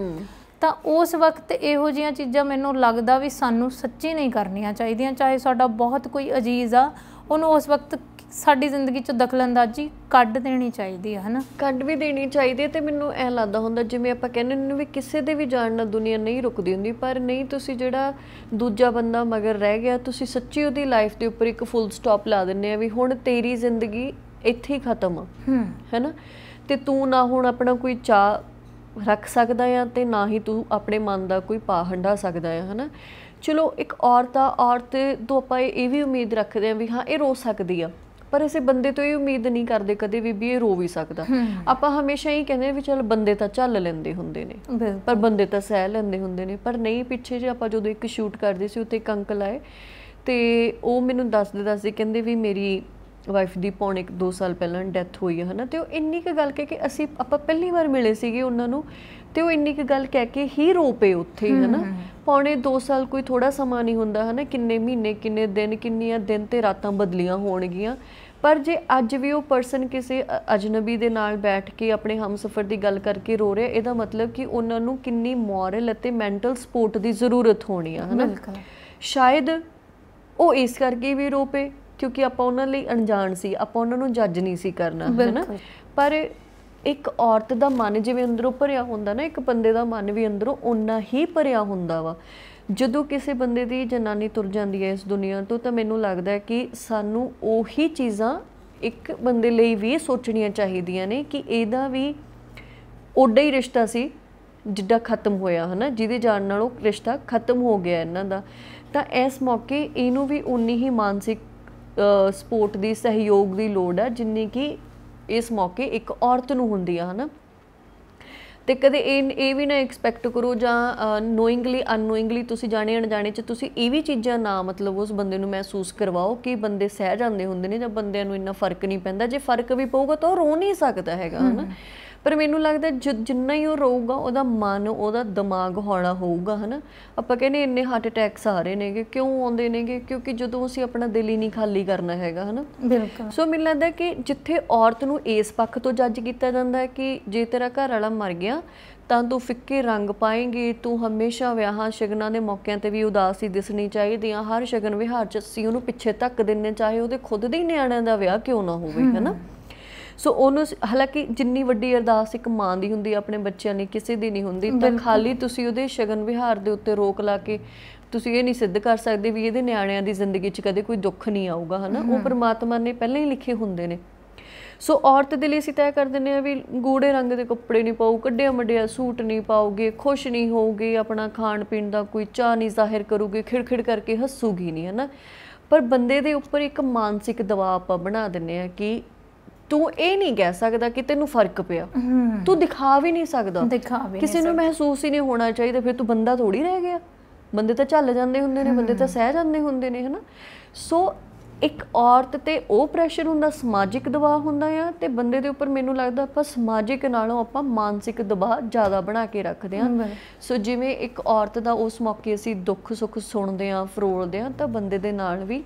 ਤਾਂ ਉਸ ਵਕਤ ਇਹੋ ਜੀਆਂ ਚੀਜ਼ਾਂ ਮੈਨੂੰ ਲੱਗਦਾ ਵੀ ਸਾਨੂੰ ਸੱਚੀ ਨਹੀਂ ਕਰਨੀਆਂ ਚਾਹੀਦੀਆਂ ਚਾਹੇ ਸਾਡਾ ਬਹੁਤ ਕੋਈ ਅਜੀਜ਼ ਆ ਉਹਨੂੰ ਉਸ ਵਕਤ ਸਾਡੀ ਜ਼ਿੰਦਗੀ 'ਚ ਦਖਲਅੰਦਾਜ਼ੀ ਕੱਢ ਦੇਣੀ ਚਾਹੀਦੀ ਹੈ ਹਨਾ ਕੱਢ ਵੀ ਦੇਣੀ ਚਾਹੀਦੀ ਹੈ ਤੇ ਮੈਨੂੰ ਐ ਲੱਗਦਾ ਹੁੰਦਾ ਜਿਵੇਂ ਆਪਾਂ ਕਹਿੰਦੇ ਨੇ ਵੀ ਕਿਸੇ ਦੇ ਵੀ ਜਾਣ ਨਾਲ ਦੁਨੀਆ ਨਹੀਂ ਰੁਕਦੀ ਹੁੰਦੀ ਪਰ ਨਹੀਂ ਤੁਸੀਂ ਜਿਹੜਾ ਦੂਜਾ ਬੰਦਾ ਮਗਰ ਰਹਿ ਗਿਆ ਤੁਸੀਂ ਸੱਚੀ ਉਹਦੀ ਲਾਈਫ ਦੇ ਉੱਪਰ ਇੱਕ ਫੁੱਲ ਸਟਾਪ ਲਾ ਦਿੰਨੇ ਆ ਵੀ ਹੁਣ ਤੇਰੀ ਜ਼ਿੰਦਗੀ ਇੱਥੇ ਹੀ ਖਤਮ ਹੈ ਹਨਾ ਤੇ ਤੂੰ ਨਾ ਹੁਣ ਆਪਣਾ ਕੋਈ ਚਾ ਰੱਖ ਸਕਦਾ ਆ ਤੇ ਨਾ ਹੀ ਤੂੰ ਆਪਣੇ ਮਨ ਦਾ ਕੋਈ ਪਾ ਹੰਡਾ ਸਕਦਾ ਆ ਹਨਾ ਚਲੋ ਇੱਕ ਔਰਤ ਆ ਔਰਤ ਤੋਂ ਆਪਾਂ ਇਹ ਵੀ ਉਮੀਦ ਰੱਖਦੇ ਆ ਵੀ ਹਾਂ ਇਹ ਰੋ ਸਕਦੀ ਆ ਪਰ ਅਸੀਂ ਬੰਦੇ ਤੋਂ ਇਹ ਉਮੀਦ ਨਹੀਂ ਕਰਦੇ ਕਦੇ ਵੀ ਵੀ ਇਹ ਰੋ ਵੀ ਸਕਦਾ ਆਪਾਂ ਹਮੇਸ਼ਾ ਹੀ ਕਹਿੰਦੇ ਵੀ ਚਲ ਬੰਦੇ ਤਾਂ ਚੱਲ ਲੈਂਦੇ ਹੁੰਦੇ ਨੇ ਪਰ ਬੰਦੇ ਤਾਂ ਸਹਿ ਲੈਂਦੇ ਹੁੰਦੇ ਨੇ ਪਰ ਨਹੀਂ ਪਿੱਛੇ ਜੇ ਆਪਾਂ ਜਦੋਂ ਇੱਕ ਸ਼ੂਟ ਕਰਦੇ ਸੀ ਉੱਤੇ ਇੱਕ ਅੰਕਲ ਆਏ ਤੇ ਉਹ ਮੈਨੂੰ ਦੱਸਦੇ ਦੱਸਦੇ ਕਹਿੰਦੇ ਵੀ ਮੇਰੀ ਵਾਈਫ ਦੀ ਪੌਣੇ 2 ਸਾਲ ਪਹਿਲਾਂ ਡੈਥ ਹੋਈ ਹੈ ਹਨਾ ਤੇ ਉਹ ਇੰਨੀ ਕੁ ਗੱਲ ਕਹਿ ਕੇ ਅਸੀਂ ਆਪਾਂ ਪਹਿਲੀ ਵਾਰ ਮਿਲੇ ਸੀਗੇ ਉਹਨਾਂ ਨੂੰ ਤੇ ਉਹ ਇੰਨੀ ਕੁ ਗੱਲ ਕਹਿ ਕੇ ਹੀ ਰੋ ਪਏ ਉੱਥੇ ਹੀ ਹਨਾ ਪੌਣੇ 2 ਸਾਲ ਕੋਈ ਥੋੜਾ ਸਮਾਂ ਨਹੀਂ ਹੁੰਦਾ ਹਨਾ ਕਿੰਨੇ ਮਹੀਨੇ ਕਿੰਨੇ ਦਿਨ ਕਿੰਨੀਆਂ ਦਿਨ ਤੇ ਰਾਤਾਂ ਬਦਲੀਆਂ ਹੋਣਗੀਆਂ ਪਰ ਜੇ ਅੱਜ ਵੀ ਉਹ ਪਰਸਨ ਕਿਸੇ ਅਜਨਬੀ ਦੇ ਨਾਲ ਬੈਠ ਕੇ ਆਪਣੇ ਹਮਸਫਰ ਦੀ ਗੱਲ ਕਰਕੇ ਰੋ ਰਿਹਾ ਇਹਦਾ ਮਤਲਬ ਕਿ ਉਹਨਾਂ ਨੂੰ ਕਿੰਨੀ ਮੋਰਲ ਅਤੇ ਮੈਂਟਲ ਸਪੋਰਟ ਦੀ ਜ਼ਰੂਰਤ ਹੋਣੀ ਆ ਹਨਾ ਸ਼ਾਇਦ ਉਹ ਇਸ ਕਰਕੇ ਵੀ ਰੋ ਪਏ ਕਿਉਂਕਿ ਆਪਾਂ ਉਹਨਾਂ ਲਈ ਅਣਜਾਣ ਸੀ ਆਪਾਂ ਉਹਨਾਂ ਨੂੰ ਜੱਜ ਨਹੀਂ ਸੀ ਕਰਨਾ ਹਨਾ ਪਰ ਇੱਕ ਔਰਤ ਦਾ ਮਨ ਜਿਵੇਂ ਅੰਦਰੋਂ ਭਰਿਆ ਹੁੰਦਾ ਨਾ ਇੱਕ ਬੰਦੇ ਦਾ ਮਨ ਵੀ ਅੰਦਰੋਂ ਉਨਾ ਹੀ ਭਰਿਆ ਹੁੰਦਾ ਵਾ ਜਦੋਂ ਕਿਸੇ ਬੰਦੇ ਦੀ ਜਨਾਨੀ ਤੁਰ ਜਾਂਦੀ ਹੈ ਇਸ ਦੁਨੀਆ ਤੋਂ ਤਾਂ ਮੈਨੂੰ ਲੱਗਦਾ ਹੈ ਕਿ ਸਾਨੂੰ ਉਹੀ ਚੀਜ਼ਾਂ ਇੱਕ ਬੰਦੇ ਲਈ ਵੀ ਸੋਚਣੀਆਂ ਚਾਹੀਦੀਆਂ ਨੇ ਕਿ ਇਹਦਾ ਵੀ ਓਡਾ ਹੀ ਰਿਸ਼ਤਾ ਸੀ ਜਿੱਡਾ ਖਤਮ ਹੋਇਆ ਹਨਾ ਜਿਹਦੇ ਜਾਣ ਨਾਲ ਉਹ ਰਿਸ਼ਤਾ ਖਤਮ ਹੋ ਗਿਆ ਇਹਨਾਂ ਦਾ ਤਾਂ ਇਸ ਮੌਕੇ ਇਹਨੂੰ ਵੀ ਉਨੀ ਹੀ ਮਾਨਸਿਕ ਸਪੋਰਟ ਦੀ ਸਹਿਯੋਗ ਦੀ ਲੋੜ ਹੈ ਜਿੰਨੀ ਕਿ ਇਸ ਮੌਕੇ ਇੱਕ ਔਰਤ ਨੂੰ ਹੁੰਦੀ ਹੈ ਹਨਾ ਤੇ ਕਦੇ ਇਹ ਇਹ ਵੀ ਨਾ ਐਕਸਪੈਕਟ ਕਰੋ ਜਾਂ ਨੋਇੰਗਲੀ ਅਨਨੋਇੰਗਲੀ ਤੁਸੀਂ ਜਾਣੇ ਅਣਜਾਣੇ ਚ ਤੁਸੀਂ ਇਹ ਵੀ ਚੀਜ਼ਾਂ ਨਾ ਮਤਲਬ ਉਸ ਬੰਦੇ ਨੂੰ ਮਹਿਸੂਸ ਕਰਵਾਓ ਕਿ ਬੰਦੇ ਸਹਿ ਜਾਂਦੇ ਹੁੰਦੇ ਨੇ ਜਾਂ ਬੰਦਿਆਂ ਨੂੰ ਇੰਨਾ ਫਰਕ ਨਹੀਂ ਪੈਂਦਾ ਜੇ ਫਰਕ ਵੀ ਪਊਗਾ ਤਾਂ ਉਹ ਰੋ ਨਹੀਂ ਸਕਦਾ ਹੈਗਾ ਹਨਾ ਪਰ ਮੈਨੂੰ ਲੱਗਦਾ ਜਿੰਨਾ ਹੀ ਉਹ ਰਹੂਗਾ ਉਹਦਾ ਮਨ ਉਹਦਾ ਦਿਮਾਗ ਹੌਲਾ ਹੋਊਗਾ ਹਨਾ ਆਪਾਂ ਕਹਿੰਦੇ ਇੰਨੇ ਹਾਰਟ ਅਟੈਕਸ ਆ ਰਹੇ ਨੇਗੇ ਕਿਉਂ ਆਉਂਦੇ ਨੇਗੇ ਕਿਉਂਕਿ ਜਦੋਂ ਅਸੀਂ ਆਪਣਾ ਦਿਲ ਹੀ ਨਹੀਂ ਖਾਲੀ ਕਰਨਾ ਹੈਗਾ ਹਨਾ ਬਿਲਕੁਲ ਸੋ ਮੈਨੂੰ ਲੱਗਦਾ ਕਿ ਜਿੱਥੇ ਔਰਤ ਨੂੰ ਇਸ ਪੱਖ ਤੋਂ ਜੱਜ ਕੀਤਾ ਜਾਂਦਾ ਹੈ ਕਿ ਜੇ ਤੇਰਾ ਘਰ ਵਾਲਾ ਮਰ ਗਿਆ ਤਾਂ ਤੂੰ ਫਿੱਕੇ ਰੰਗ ਪਾਏਂਗੀ ਤੂੰ ਹਮੇਸ਼ਾ ਵਿਆਹਾਂ ਸ਼ਗਨਾਂ ਦੇ ਮੌਕਿਆਂ ਤੇ ਵੀ ਉਦਾਸੀ ਦਿਸਣੀ ਚਾਹੀਦੀ ਆ ਹਰ ਸ਼ਗਨ ਵਿਹਾਰ 'ਚ ਸੀ ਉਹਨੂੰ ਪਿੱਛੇ ਧੱਕ ਦਿੰਨੇ ਚਾਹੇ ਉਹਦੇ ਖੁਦ ਦੇ ਨਿਆਣਿਆਂ ਦਾ ਵਿਆਹ ਕਿਉਂ ਨਾ ਹੋਵੇ ਹਨਾ ਸੋ ਉਹਨੂੰ ਹਾਲਾਂਕਿ ਜਿੰਨੀ ਵੱਡੀ ਅਰਦਾਸ ਇੱਕ ਮਾਂ ਦੀ ਹੁੰਦੀ ਆਪਣੇ ਬੱਚਿਆਂ ਲਈ ਕਿਸੇ ਦੀ ਨਹੀਂ ਹੁੰਦੀ ਤਾਂ ਖਾਲੀ ਤੁਸੀਂ ਉਹਦੇ ਸ਼ਗਨ ਵਿਹਾਰ ਦੇ ਉੱਤੇ ਰੋਕ ਲਾ ਕੇ ਤੁਸੀਂ ਇਹ ਨਹੀਂ ਸਿੱਧ ਕਰ ਸਕਦੇ ਵੀ ਇਹਦੇ ਨਿਆਣਿਆਂ ਦੀ ਜ਼ਿੰਦਗੀ 'ਚ ਕਦੇ ਕੋਈ ਦੁੱਖ ਨਹੀਂ ਆਊਗਾ ਹਨਾ ਉਹ ਪਰਮਾਤਮਾ ਨੇ ਪਹਿਲਾਂ ਹੀ ਲਿਖੇ ਹੁੰਦੇ ਨੇ ਸੋ ਔਰਤ ਦੇ ਲਈ ਅਸੀਂ ਤੈਅ ਕਰ ਦਿੰਨੇ ਆ ਵੀ ਗੂੜੇ ਰੰਗ ਦੇ ਕੱਪੜੇ ਨਹੀਂ ਪਾਉ ਕੱਢਿਆ ਮੱਡਿਆ ਸੂਟ ਨਹੀਂ ਪਾਉਗੇ ਖੁਸ਼ ਨਹੀਂ ਹੋਊਗੇ ਆਪਣਾ ਖਾਣ ਪੀਣ ਦਾ ਕੋਈ ਚਾਹ ਨਹੀਂ ਜ਼ਾਹਿਰ ਕਰੂਗੇ ਖਿੜਖਿੜ ਕਰਕੇ ਹੱਸੂਗੀ ਨਹੀਂ ਹਨਾ ਪਰ ਬੰਦੇ ਦੇ ਉੱਪਰ ਇੱਕ ਮਾਨਸਿਕ ਦਬਾਅ ਆਪਾਂ ਬਣਾ ਦਿੰਨੇ ਆ ਕਿ ਤੂੰ ਇਹ ਨਹੀਂ ਕਹਿ ਸਕਦਾ ਕਿ ਤੈਨੂੰ ਫਰਕ ਪਿਆ ਤੂੰ ਦਿਖਾ ਵੀ ਨਹੀਂ ਸਕਦਾ ਕਿਸੇ ਨੂੰ ਮਹਿਸੂਸ ਹੀ ਨਹੀਂ ਹੋਣਾ ਚਾਹੀਦਾ ਫਿਰ ਤੂੰ ਬੰਦਾ ਥੋੜੀ ਰਹਿ ਗਿਆ ਬੰਦੇ ਤਾਂ ਚੱਲ ਜਾਂਦੇ ਹੁੰਦੇ ਨੇ ਬੰਦੇ ਤਾਂ ਸਹਿ ਜਾਂਦੇ ਹੁੰਦੇ ਨੇ ਹਨਾ ਸੋ ਇੱਕ ਔਰਤ ਤੇ ਉਹ ਪ੍ਰੈਸ਼ਰ ਹੁੰਦਾ ਸਮਾਜਿਕ ਦਬਾਅ ਹੁੰਦਾ ਆ ਤੇ ਬੰਦੇ ਦੇ ਉੱਪਰ ਮੈਨੂੰ ਲੱਗਦਾ ਆਪਾਂ ਸਮਾਜਿਕ ਨਾਲੋਂ ਆਪਾਂ ਮਾਨਸਿਕ ਦਬਾਅ ਜ਼ਿਆਦਾ ਬਣਾ ਕੇ ਰੱਖਦੇ ਆ ਸੋ ਜਿਵੇਂ ਇੱਕ ਔਰਤ ਦਾ ਉਸ ਮੌਕੇ ਅਸੀਂ ਦੁੱਖ ਸੁੱਖ ਸੁਣਦੇ ਆ ਫਰੋਲਦੇ ਆ ਤਾਂ ਬੰਦੇ ਦੇ ਨਾਲ ਵੀ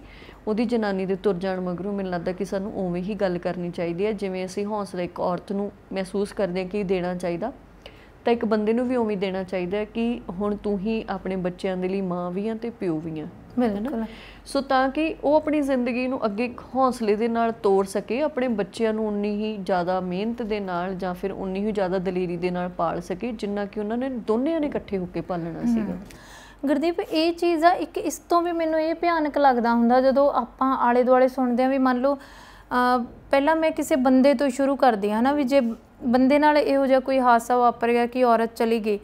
ਉਹਦੀ ਜਨਾਨੀ ਦੇ ਤੁਰ ਜਾਣ ਮਗਰੋਂ ਮੈਨੂੰ ਲੱਗਦਾ ਕਿ ਸਾਨੂੰ ਉਵੇਂ ਹੀ ਗੱਲ ਕਰਨੀ ਚਾਹੀਦੀ ਹੈ ਜਿਵੇਂ ਅਸੀਂ ਹੌਸਲਾ ਇੱਕ ਔਰਤ ਨੂੰ ਮਹਿਸੂਸ ਕਰਦੇ ਹਾਂ ਕਿ ਦੇਣਾ ਚਾਹੀਦਾ ਤਾਂ ਇੱਕ ਬੰਦੇ ਨੂੰ ਵੀ ਉਵੇਂ ਦੇਣਾ ਚਾਹੀਦਾ ਕਿ ਹੁਣ ਤੂੰ ਹੀ ਆਪਣੇ ਬੱਚਿਆਂ ਦੇ ਲਈ ਮਾਂ ਵੀ ਆ ਤੇ ਪਿਓ ਵੀ ਆ ਬਿਲਕੁਲ ਸੋ ਤਾਂ ਕਿ ਉਹ ਆਪਣੀ ਜ਼ਿੰਦਗੀ ਨੂੰ ਅੱਗੇ ਹੌਸਲੇ ਦੇ ਨਾਲ ਤੋਰ ਸਕੇ ਆਪਣੇ ਬੱਚਿਆਂ ਨੂੰ ਉਨੀ ਹੀ ਜ਼ਿਆਦਾ ਮਿਹਨਤ ਦੇ ਨਾਲ ਜਾਂ ਫਿਰ ਉਨੀ ਹੀ ਜ਼ਿਆਦਾ ਦਲੇਰੀ ਦੇ ਨਾਲ ਪਾਲ ਸਕੇ ਜਿੰਨਾ ਕਿ ਉਹਨਾਂ ਨੇ ਦੋਨਿਆਂ ਨੇ ਇਕੱਠੇ ਹੋ ਕੇ ਪਾਲਣਾ ਸੀਗਾ ਗੁਰਦੀਪ ਇਹ ਚੀਜ਼ ਆ ਇੱਕ ਇਸ ਤੋਂ ਵੀ ਮੈਨੂੰ ਇਹ ਭਿਆਨਕ ਲੱਗਦਾ ਹੁੰਦਾ ਜਦੋਂ ਆਪਾਂ ਆਲੇ ਦੁਆਲੇ ਸੁਣਦੇ ਆ ਵੀ ਮੰਨ ਲਓ ਪਹਿਲਾਂ ਮੈਂ ਕਿਸੇ ਬੰਦੇ ਤੋਂ ਸ਼ੁਰੂ ਕਰਦੀ ਹਾਂ ਨਾ ਵੀ ਜੇ ਬੰਦੇ ਨਾਲ ਇਹੋ ਜਿਹਾ ਕੋਈ ਹਾਦਸਾ ਵਾਪਰ ਗਿਆ ਕਿ ਔਰਤ ਚਲੀ ਗਈ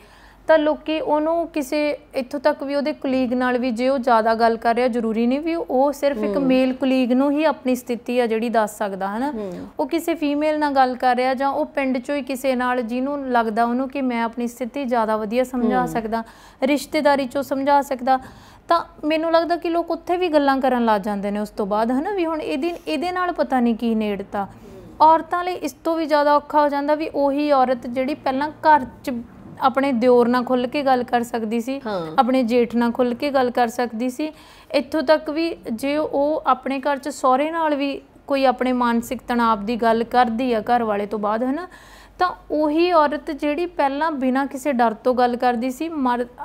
ਤਾਂ ਲੋਕੀ ਉਹਨੂੰ ਕਿਸੇ ਇੱਥੋਂ ਤੱਕ ਵੀ ਉਹਦੇ ਕੁਲੀਗ ਨਾਲ ਵੀ ਜੇ ਉਹ ਜ਼ਿਆਦਾ ਗੱਲ ਕਰ ਰਿਹਾ ਜ਼ਰੂਰੀ ਨਹੀਂ ਵੀ ਉਹ ਸਿਰਫ ਇੱਕ ਮੇਲ ਕੁਲੀਗ ਨੂੰ ਹੀ ਆਪਣੀ ਸਥਿਤੀ ਆ ਜਿਹੜੀ ਦੱਸ ਸਕਦਾ ਹਨਾ ਉਹ ਕਿਸੇ ਫੀਮੇਲ ਨਾਲ ਗੱਲ ਕਰ ਰਿਹਾ ਜਾਂ ਉਹ ਪਿੰਡ ਚੋਂ ਹੀ ਕਿਸੇ ਨਾਲ ਜਿਹਨੂੰ ਲੱਗਦਾ ਉਹਨੂੰ ਕਿ ਮੈਂ ਆਪਣੀ ਸਥਿਤੀ ਜ਼ਿਆਦਾ ਵਧੀਆ ਸਮਝਾ ਸਕਦਾ ਰਿਸ਼ਤੇਦਾਰੀ ਚੋਂ ਸਮਝਾ ਸਕਦਾ ਤਾਂ ਮੈਨੂੰ ਲੱਗਦਾ ਕਿ ਲੋਕ ਉੱਥੇ ਵੀ ਗੱਲਾਂ ਕਰਨ ਲੱਗ ਜਾਂਦੇ ਨੇ ਉਸ ਤੋਂ ਬਾਅਦ ਹਨਾ ਵੀ ਹੁਣ ਇਹਦੀ ਇਹਦੇ ਨਾਲ ਪਤਾ ਨਹੀਂ ਕੀ ਨੇੜਤਾ ਔਰਤਾਂ ਲਈ ਇਸ ਤੋਂ ਵੀ ਜ਼ਿਆਦਾ ਔਖਾ ਹੋ ਜਾਂਦਾ ਵੀ ਉਹੀ ਔਰਤ ਜਿਹੜੀ ਪਹਿਲਾਂ ਘਰ 'ਚ ਆਪਣੇ ਦਿਓਰ ਨਾਲ ਖੁੱਲ ਕੇ ਗੱਲ ਕਰ ਸਕਦੀ ਸੀ ਆਪਣੇ ਜੇਠ ਨਾਲ ਖੁੱਲ ਕੇ ਗੱਲ ਕਰ ਸਕਦੀ ਸੀ ਇੱਥੋਂ ਤੱਕ ਵੀ ਜੇ ਉਹ ਆਪਣੇ ਘਰ 'ਚ ਸਹੁਰੇ ਨਾਲ ਵੀ ਕੋਈ ਆਪਣੇ ਮਾਨਸਿਕ ਤਣਾਅ ਦੀ ਗੱਲ ਕਰਦੀ ਆ ਘਰ ਵਾਲੇ ਤੋਂ ਬਾਅਦ ਹਨਾ ਤਾਂ ਉਹੀ ਔਰਤ ਜਿਹੜੀ ਪਹਿਲਾਂ ਬਿਨਾਂ ਕਿਸੇ ਡਰ ਤੋਂ ਗੱਲ ਕਰਦੀ ਸੀ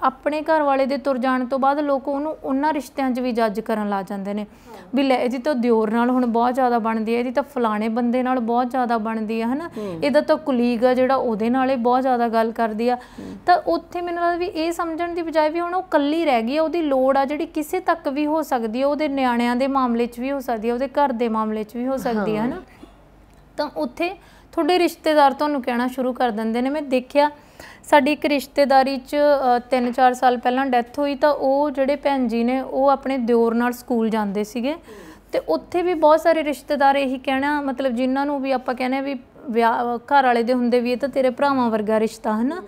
ਆਪਣੇ ਘਰ ਵਾਲੇ ਦੇ ਤੁਰ ਜਾਣ ਤੋਂ ਬਾਅਦ ਲੋਕ ਉਹਨੂੰ ਉਹਨਾਂ ਰਿਸ਼ਤਿਆਂ 'ਚ ਵੀ ਜੱਜ ਕਰਨ ਲੱਗ ਜਾਂਦੇ ਨੇ ਵੀ ਲੈ ਇਹਦੀ ਤਾਂ ਦਿਓਰ ਨਾਲ ਹੁਣ ਬਹੁਤ ਜ਼ਿਆਦਾ ਬਣਦੀ ਹੈ ਇਹਦੀ ਤਾਂ ਫਲਾਣੇ ਬੰਦੇ ਨਾਲ ਬਹੁਤ ਜ਼ਿਆਦਾ ਬਣਦੀ ਹੈ ਹਨਾ ਇਹਦਾ ਤਾਂ ਕੁਲੀਗ ਆ ਜਿਹੜਾ ਉਹਦੇ ਨਾਲੇ ਬਹੁਤ ਜ਼ਿਆਦਾ ਗੱਲ ਕਰਦੀ ਆ ਤਾਂ ਉੱਥੇ ਮੈਨੂੰ ਲੱਗਦਾ ਵੀ ਇਹ ਸਮਝਣ ਦੀ ਬਜਾਏ ਵੀ ਹੁਣ ਉਹ ਕੱਲੀ ਰਹਿ ਗਈ ਆ ਉਹਦੀ ਲੋੜ ਆ ਜਿਹੜੀ ਕਿਸੇ ਤੱਕ ਵੀ ਹੋ ਸਕਦੀ ਹੈ ਉਹਦੇ ਨਿਆਣਿਆਂ ਦੇ ਮਾਮਲੇ 'ਚ ਵੀ ਹੋ ਸਕਦੀ ਹੈ ਉਹਦੇ ਘਰ ਦੇ ਮਾਮਲੇ 'ਚ ਵੀ ਹੋ ਸਕਦੀ ਹੈ ਹਨਾ ਤਾਂ ਉੱਥੇ ਤੁਹਾਡੇ ਰਿਸ਼ਤੇਦਾਰ ਤੁਹਾਨੂੰ ਕਹਿਣਾ ਸ਼ੁਰੂ ਕਰ ਦਿੰਦੇ ਨੇ ਮੈਂ ਦੇਖਿਆ ਸਾਡੀ ਇੱਕ ਰਿਸ਼ਤੇਦਾਰੀ 'ਚ 3-4 ਸਾਲ ਪਹਿਲਾਂ ਡੈਥ ਹੋਈ ਤਾਂ ਉਹ ਜਿਹੜੇ ਭੈਣ ਜੀ ਨੇ ਉਹ ਆਪਣੇ ਦਿਓਰ ਨਾਲ ਸਕੂਲ ਜਾਂਦੇ ਸੀਗੇ ਤੇ ਉੱਥੇ ਵੀ ਬਹੁਤ ਸਾਰੇ ਰਿਸ਼ਤੇਦਾਰ ਇਹੀ ਕਹਿਣਾ ਮਤਲਬ ਜਿਨ੍ਹਾਂ ਨੂੰ ਵੀ ਆਪਾਂ ਕਹਿੰਦੇ ਵੀ ਘਰ ਵਾਲੇ ਦੇ ਹੁੰਦੇ ਵੀ ਇਹ ਤਾਂ ਤੇਰੇ ਭਰਾਵਾਂ ਵਰਗਾ ਰਿਸ਼ਤਾ ਹਨਾ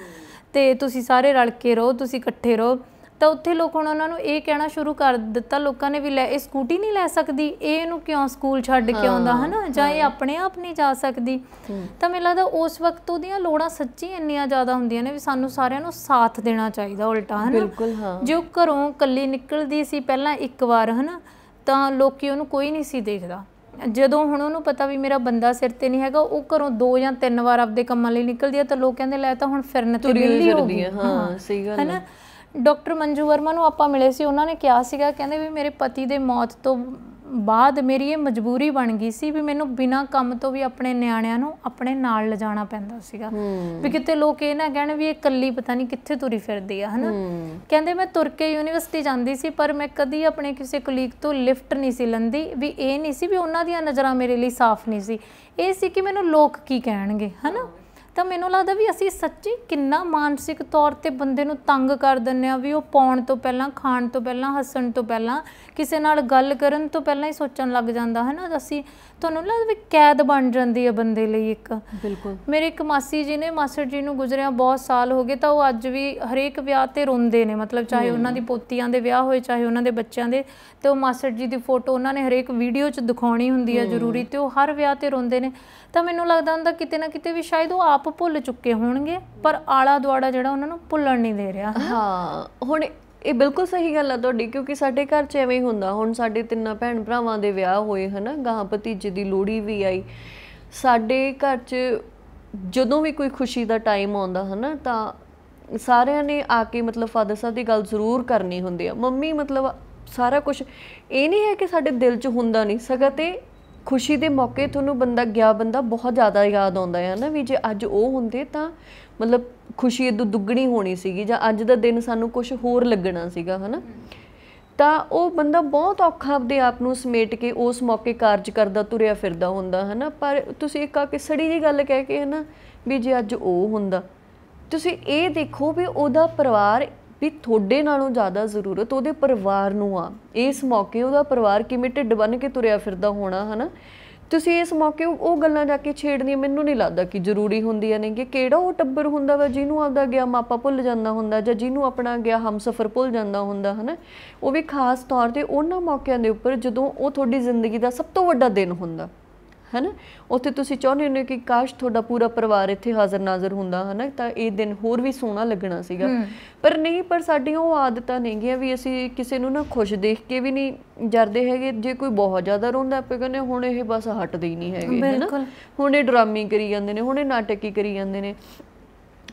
ਤੇ ਤੁਸੀਂ ਸਾਰੇ ਰਲ ਕੇ ਰਹੋ ਤੁਸੀਂ ਇਕੱਠੇ ਰਹੋ ਤਾਂ ਉੱਥੇ ਲੋਕ ਹੁਣ ਉਹਨਾਂ ਨੂੰ ਇਹ ਕਹਿਣਾ ਸ਼ੁਰੂ ਕਰ ਦਿੱਤਾ ਲੋਕਾਂ ਨੇ ਵੀ ਲੈ ਇਹ ਸਕੂਟੀ ਨਹੀਂ ਲੈ ਸਕਦੀ ਇਹ ਇਹਨੂੰ ਕਿਉਂ ਸਕੂਲ ਛੱਡ ਕੇ ਆਉਂਦਾ ਹਨਾ ਜਾਂ ਇਹ ਆਪਣੇ ਆਪ ਨਹੀਂ ਜਾ ਸਕਦੀ ਤਾਂ ਮੈਨੂੰ ਲੱਗਦਾ ਉਸ ਵਕਤ ਉਹਦੀਆਂ ਲੋੜਾਂ ਸੱਚੀ ਇੰਨੀਆਂ ਜ਼ਿਆਦਾ ਹੁੰਦੀਆਂ ਨੇ ਵੀ ਸਾਨੂੰ ਸਾਰਿਆਂ ਨੂੰ ਸਾਥ ਦੇਣਾ ਚਾਹੀਦਾ ਉਲਟਾ ਹਨਾ ਬਿਲਕੁਲ ਹਾਂ ਜੋ ਘਰੋਂ ਕੱਲੀ ਨਿਕਲਦੀ ਸੀ ਪਹਿਲਾਂ ਇੱਕ ਵਾਰ ਹਨਾ ਤਾਂ ਲੋਕੀ ਉਹਨੂੰ ਕੋਈ ਨਹੀਂ ਸੀ ਦੇਖਦਾ ਜਦੋਂ ਹੁਣ ਉਹਨੂੰ ਪਤਾ ਵੀ ਮੇਰਾ ਬੰਦਾ ਸਿਰ ਤੇ ਨਹੀਂ ਹੈਗਾ ਉਹ ਘਰੋਂ ਦੋ ਜਾਂ ਤਿੰਨ ਵਾਰ ਆਪਦੇ ਕੰਮਾਂ ਲਈ ਨਿਕਲਦੀ ਆ ਤਾਂ ਲੋਕ ਕਹਿੰਦੇ ਲੈ ਤਾਂ ਹੁਣ ਫਿਰਨ ਤੇ ਬਿੱਲੀ ਹੋ ਗਈ ਹਾਂ ਸਹੀ ਗੱਲ ਹੈ ਡਾਕਟਰ ਮੰਜੂ ਵਰਮਾ ਨੂੰ ਆਪਾਂ ਮਿਲੇ ਸੀ ਉਹਨਾਂ ਨੇ ਕਿਹਾ ਸੀਗਾ ਕਹਿੰਦੇ ਵੀ ਮੇਰੇ ਪਤੀ ਦੇ ਮੌਤ ਤੋਂ ਬਾਅਦ ਮੇਰੀ ਇਹ ਮਜਬੂਰੀ ਬਣ ਗਈ ਸੀ ਵੀ ਮੈਨੂੰ ਬਿਨਾਂ ਕੰਮ ਤੋਂ ਵੀ ਆਪਣੇ ਨਿਆਣਿਆਂ ਨੂੰ ਆਪਣੇ ਨਾਲ ਲਿਜਾਣਾ ਪੈਂਦਾ ਸੀਗਾ ਵੀ ਕਿਤੇ ਲੋਕ ਇਹ ਨਾ ਕਹਿਣ ਵੀ ਇਹ ਇਕੱਲੀ ਪਤਾ ਨਹੀਂ ਕਿੱਥੇ ਤੁਰੀ ਫਿਰਦੀ ਆ ਹਨਾ ਕਹਿੰਦੇ ਮੈਂ ਤੁਰ ਕੇ ਯੂਨੀਵਰਸਿਟੀ ਜਾਂਦੀ ਸੀ ਪਰ ਮੈਂ ਕਦੀ ਆਪਣੇ ਕਿਸੇ ਕੁਲੀਗ ਤੋਂ ਲਿਫਟ ਨਹੀਂ ਸੀ ਲੰਦੀ ਵੀ ਇਹ ਨਹੀਂ ਸੀ ਵੀ ਉਹਨਾਂ ਦੀਆਂ ਨਜ਼ਰਾਂ ਮੇਰੇ ਲਈ ਸਾਫ਼ ਨਹੀਂ ਸੀ ਇਹ ਸੀ ਕਿ ਮੈਨੂੰ ਲੋਕ ਕੀ ਕਹਿਣਗੇ ਹਨਾ ਤਾਂ ਮੈਨੂੰ ਲੱਗਦਾ ਵੀ ਅਸੀਂ ਸੱਚੀ ਕਿੰਨਾ ਮਾਨਸਿਕ ਤੌਰ ਤੇ ਬੰਦੇ ਨੂੰ ਤੰਗ ਕਰ ਦਿੰਨੇ ਆ ਵੀ ਉਹ ਪਾਉਣ ਤੋਂ ਪਹਿਲਾਂ ਖਾਣ ਤੋਂ ਪਹਿਲਾਂ ਹੱਸਣ ਤੋਂ ਪਹਿਲਾਂ ਕਿਸੇ ਨਾਲ ਗੱਲ ਕਰਨ ਤੋਂ ਪਹਿਲਾਂ ਹੀ ਸੋਚਣ ਲੱਗ ਜਾਂਦਾ ਹੈ ਨਾ ਅਸੀਂ ਤੁਹਾਨੂੰ ਲੱਗਦਾ ਵੀ ਕੈਦ ਬਣ ਜਾਂਦੀ ਹੈ ਬੰਦੇ ਲਈ ਇੱਕ ਬਿਲਕੁਲ ਮੇਰੇ ਇੱਕ ਮਾਸੀ ਜੀ ਨੇ ਮਾਸਟਰ ਜੀ ਨੂੰ ਗੁਜ਼ਰਿਆ ਬਹੁਤ ਸਾਲ ਹੋ ਗਏ ਤਾਂ ਉਹ ਅੱਜ ਵੀ ਹਰੇਕ ਵਿਆਹ ਤੇ ਰੋਂਦੇ ਨੇ ਮਤਲਬ ਚਾਹੇ ਉਹਨਾਂ ਦੀ ਪੋਤੀਆਂ ਦੇ ਵਿਆਹ ਹੋਏ ਚਾਹੇ ਉਹਨਾਂ ਦੇ ਬੱਚਿਆਂ ਦੇ ਤੇ ਉਹ ਮਾਸਟਰ ਜੀ ਦੀ ਫੋਟੋ ਉਹਨਾਂ ਨੇ ਹਰੇਕ ਵੀਡੀਓ 'ਚ ਦਿਖਾਉਣੀ ਹੁੰਦੀ ਹੈ ਜ਼ਰੂਰੀ ਤੇ ਉਹ ਹਰ ਵਿਆਹ ਤੇ ਰੋਂਦੇ ਨੇ ਤਾਂ ਮੈਨੂੰ ਲੱਗਦਾ ਹੁੰਦਾ ਕਿਤੇ ਨਾ ਕਿਤੇ ਵੀ ਸ਼ਾਇਦ ਉਹ ਆਪ ਭੁੱਲ ਚੁੱਕੇ ਹੋਣਗੇ ਪਰ ਆਲਾ ਦੁਆੜਾ ਜਿਹੜਾ ਉਹਨਾਂ ਨੂੰ ਭੁੱਲਣ ਨਹੀਂ ਦੇ ਰਿਹਾ ਹਾਂ ਹੁਣ ਇਹ ਬਿਲਕੁਲ ਸਹੀ ਗੱਲ ਆ ਤੁਹਾਡੀ ਕਿਉਂਕਿ ਸਾਡੇ ਘਰ 'ਚ ਐਵੇਂ ਹੀ ਹੁੰਦਾ ਹੁਣ ਸਾਡੇ ਤਿੰਨਾਂ ਭੈਣ ਭਰਾਵਾਂ ਦੇ ਵਿਆਹ ਹੋਏ ਹਨਾ ਗਾਂ ਭਤੀਜੇ ਦੀ ਲੋੜੀ ਵੀ ਆਈ ਸਾਡੇ ਘਰ 'ਚ ਜਦੋਂ ਵੀ ਕੋਈ ਖੁਸ਼ੀ ਦਾ ਟਾਈਮ ਆਉਂਦਾ ਹਨਾ ਤਾਂ ਸਾਰਿਆਂ ਨੇ ਆ ਕੇ ਮਤਲਬ ਫਾਦਰ ਸਾਹਿਬ ਦੀ ਗੱਲ ਜ਼ਰੂਰ ਕਰਨੀ ਹੁੰਦੀ ਆ ਮੰਮੀ ਮਤਲਬ ਸਾਰਾ ਕੁਝ ਇਹ ਨਹੀਂ ਹੈ ਕਿ ਸਾਡੇ ਦਿਲ 'ਚ ਹੁੰਦਾ ਨਹੀਂ ਸਗਤੇ ਖੁਸ਼ੀ ਦੇ ਮੌਕੇ ਤੁਹਾਨੂੰ ਬੰਦਾ ਗਿਆ ਬੰਦਾ ਬਹੁਤ ਜ਼ਿਆਦਾ ਯਾਦ ਆਉਂਦਾ ਹੈ ਨਾ ਵੀ ਜੇ ਅੱਜ ਉਹ ਹੁੰਦੇ ਤਾਂ ਮਤਲਬ ਖੁਸ਼ੀ ਇਦੋਂ ਦੁੱਗਣੀ ਹੋਣੀ ਸੀਗੀ ਜਾਂ ਅੱਜ ਦਾ ਦਿਨ ਸਾਨੂੰ ਕੁਝ ਹੋਰ ਲੱਗਣਾ ਸੀਗਾ ਹਨਾ ਤਾਂ ਉਹ ਬੰਦਾ ਬਹੁਤ ਔਖਾ ਆਪਦੇ ਆਪ ਨੂੰ ਸਮੇਟ ਕੇ ਉਸ ਮੌਕੇ ਕਾਰਜ ਕਰਦਾ ਤੁਰਿਆ ਫਿਰਦਾ ਹੁੰਦਾ ਹਨਾ ਪਰ ਤੁਸੀਂ ਇੱਕ ਆ ਕੇ ਸੜੀ ਜੀ ਗੱਲ ਕਹਿ ਕੇ ਹਨਾ ਵੀ ਜੇ ਅੱਜ ਉਹ ਹੁੰਦਾ ਤੁਸੀਂ ਇਹ ਦੇਖੋ ਵੀ ਉਹਦਾ ਪਰਿਵਾਰ ਵੀ ਤੁਹਾਡੇ ਨਾਲੋਂ ਜ਼ਿਆਦਾ ਜ਼ਰੂਰਤ ਉਹਦੇ ਪਰਿਵਾਰ ਨੂੰ ਆ ਇਸ ਮੌਕੇ ਉਹਦਾ ਪਰਿਵਾਰ ਕਿਵੇਂ ਢਿੱਡ ਬਨ ਕੇ ਤੁਰਿਆ ਫਿਰਦਾ ਹੋਣਾ ਹਨਾ ਤੁਸੀਂ ਇਸ ਮੌਕੇ ਉਹ ਗੱਲਾਂ ਜਾ ਕੇ ਛੇੜਨੀ ਮੈਨੂੰ ਨਹੀਂ ਲੱਗਦਾ ਕਿ ਜ਼ਰੂਰੀ ਹੁੰਦੀਆਂ ਨੇ ਕਿ ਕਿਹੜਾ ਉਹ ਟੱਬਰ ਹੁੰਦਾ ਵਾ ਜਿਹਨੂੰ ਆਪਦਾ ਗਿਆ ਮਾਪਾ ਭੁੱਲ ਜਾਂਦਾ ਹੁੰਦਾ ਜਾਂ ਜਿਹਨੂੰ ਆਪਣਾ ਗਿਆ ਹਮਸਫਰ ਭੁੱਲ ਜਾਂਦਾ ਹੁੰਦਾ ਹਨਾ ਉਹ ਵੀ ਖਾਸ ਤੌਰ ਤੇ ਉਹਨਾਂ ਮੌਕਿਆਂ ਦੇ ਉੱਪਰ ਜਦੋਂ ਉਹ ਤੁਹਾਡੀ ਜ਼ਿੰਦਗੀ ਦਾ ਸਭ ਤੋਂ ਵੱਡਾ ਦਿਨ ਹੁੰਦਾ ਹੈਨਾ ਉੱਥੇ ਤੁਸੀਂ ਚਾਹੁੰਦੇ ਹੋ ਕਿ ਕਾਸ਼ ਤੁਹਾਡਾ ਪੂਰਾ ਪਰਿਵਾਰ ਇੱਥੇ ਹਾਜ਼ਰ ਨਾਜ਼ਰ ਹੁੰਦਾ ਹਨਾ ਤਾਂ ਇਹ ਦਿਨ ਹੋਰ ਵੀ ਸੋਹਣਾ ਲੱਗਣਾ ਸੀਗਾ ਪਰ ਨਹੀਂ ਪਰ ਸਾਡੀਆਂ ਉਹ ਆਦਤਾਂ ਨਹੀਂਗੀਆਂ ਵੀ ਅਸੀਂ ਕਿਸੇ ਨੂੰ ਨਾ ਖੁਸ਼ ਦੇਖ ਕੇ ਵੀ ਨਹੀਂ ਜਰਦੇ ਹੈਗੇ ਜੇ ਕੋਈ ਬਹੁਤ ਜ਼ਿਆਦਾ ਰੋਂਦਾ ਆਪੇ ਕਹਿੰਦੇ ਹੁਣ ਇਹ ਬਸ ਹਟਦੇ ਹੀ ਨਹੀਂ ਹੈਗੇ ਹੈਨਾ ਹੁਣ ਇਹ ਡਰਾਮੀ ਕਰੀ ਜਾਂਦੇ ਨੇ ਹੁਣ ਇਹ ਨਾਟਕੀ ਕਰੀ ਜਾਂਦੇ ਨੇ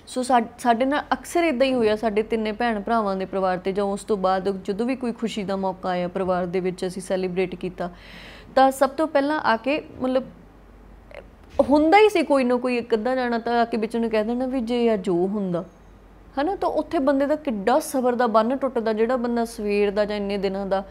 ਸੋ ਸਾਡੇ ਨਾਲ ਅਕਸਰ ਇਦਾਂ ਹੀ ਹੋਇਆ ਸਾਡੇ ਤਿੰਨੇ ਭੈਣ ਭਰਾਵਾਂ ਦੇ ਪਰਿਵਾਰ ਤੇ ਜਾਂ ਉਸ ਤੋਂ ਬਾਅਦ ਜਦੋਂ ਵੀ ਕੋਈ ਖੁਸ਼ੀ ਦਾ ਮੌਕਾ ਆਇਆ ਪਰਿਵਾਰ ਦੇ ਵਿੱਚ ਅਸੀਂ ਸੈਲੀਬ੍ਰੇਟ ਕੀਤਾ ਤਾਂ ਸਭ ਤੋਂ ਪਹਿਲਾਂ ਆ ਕੇ ਮਤਲਬ ਹੁੰਦਾ ਹੀ ਸੀ ਕੋਈ ਨਾ ਕੋਈ ਇੱਕ ਅੱਧਾ ਜਾਣਾ ਤਾਂ ਆ ਕੇ ਵਿੱਚ ਨੂੰ ਕਹਿ ਦੇਣਾ ਵੀ ਜੇ ਆ ਜੋ ਹੁੰਦਾ ਹਨਾ ਤਾਂ ਉੱਥੇ ਬੰਦੇ ਦਾ ਕਿੱਡਾ ਸਬਰ ਦਾ ਬੰਨ ਟੁੱਟਦਾ ਜਿਹੜਾ ਬੰਦਾ ਸਵੇਰ ਦਾ ਜਾਂ ਇੰਨੇ ਦਿਨਾਂ ਦਾ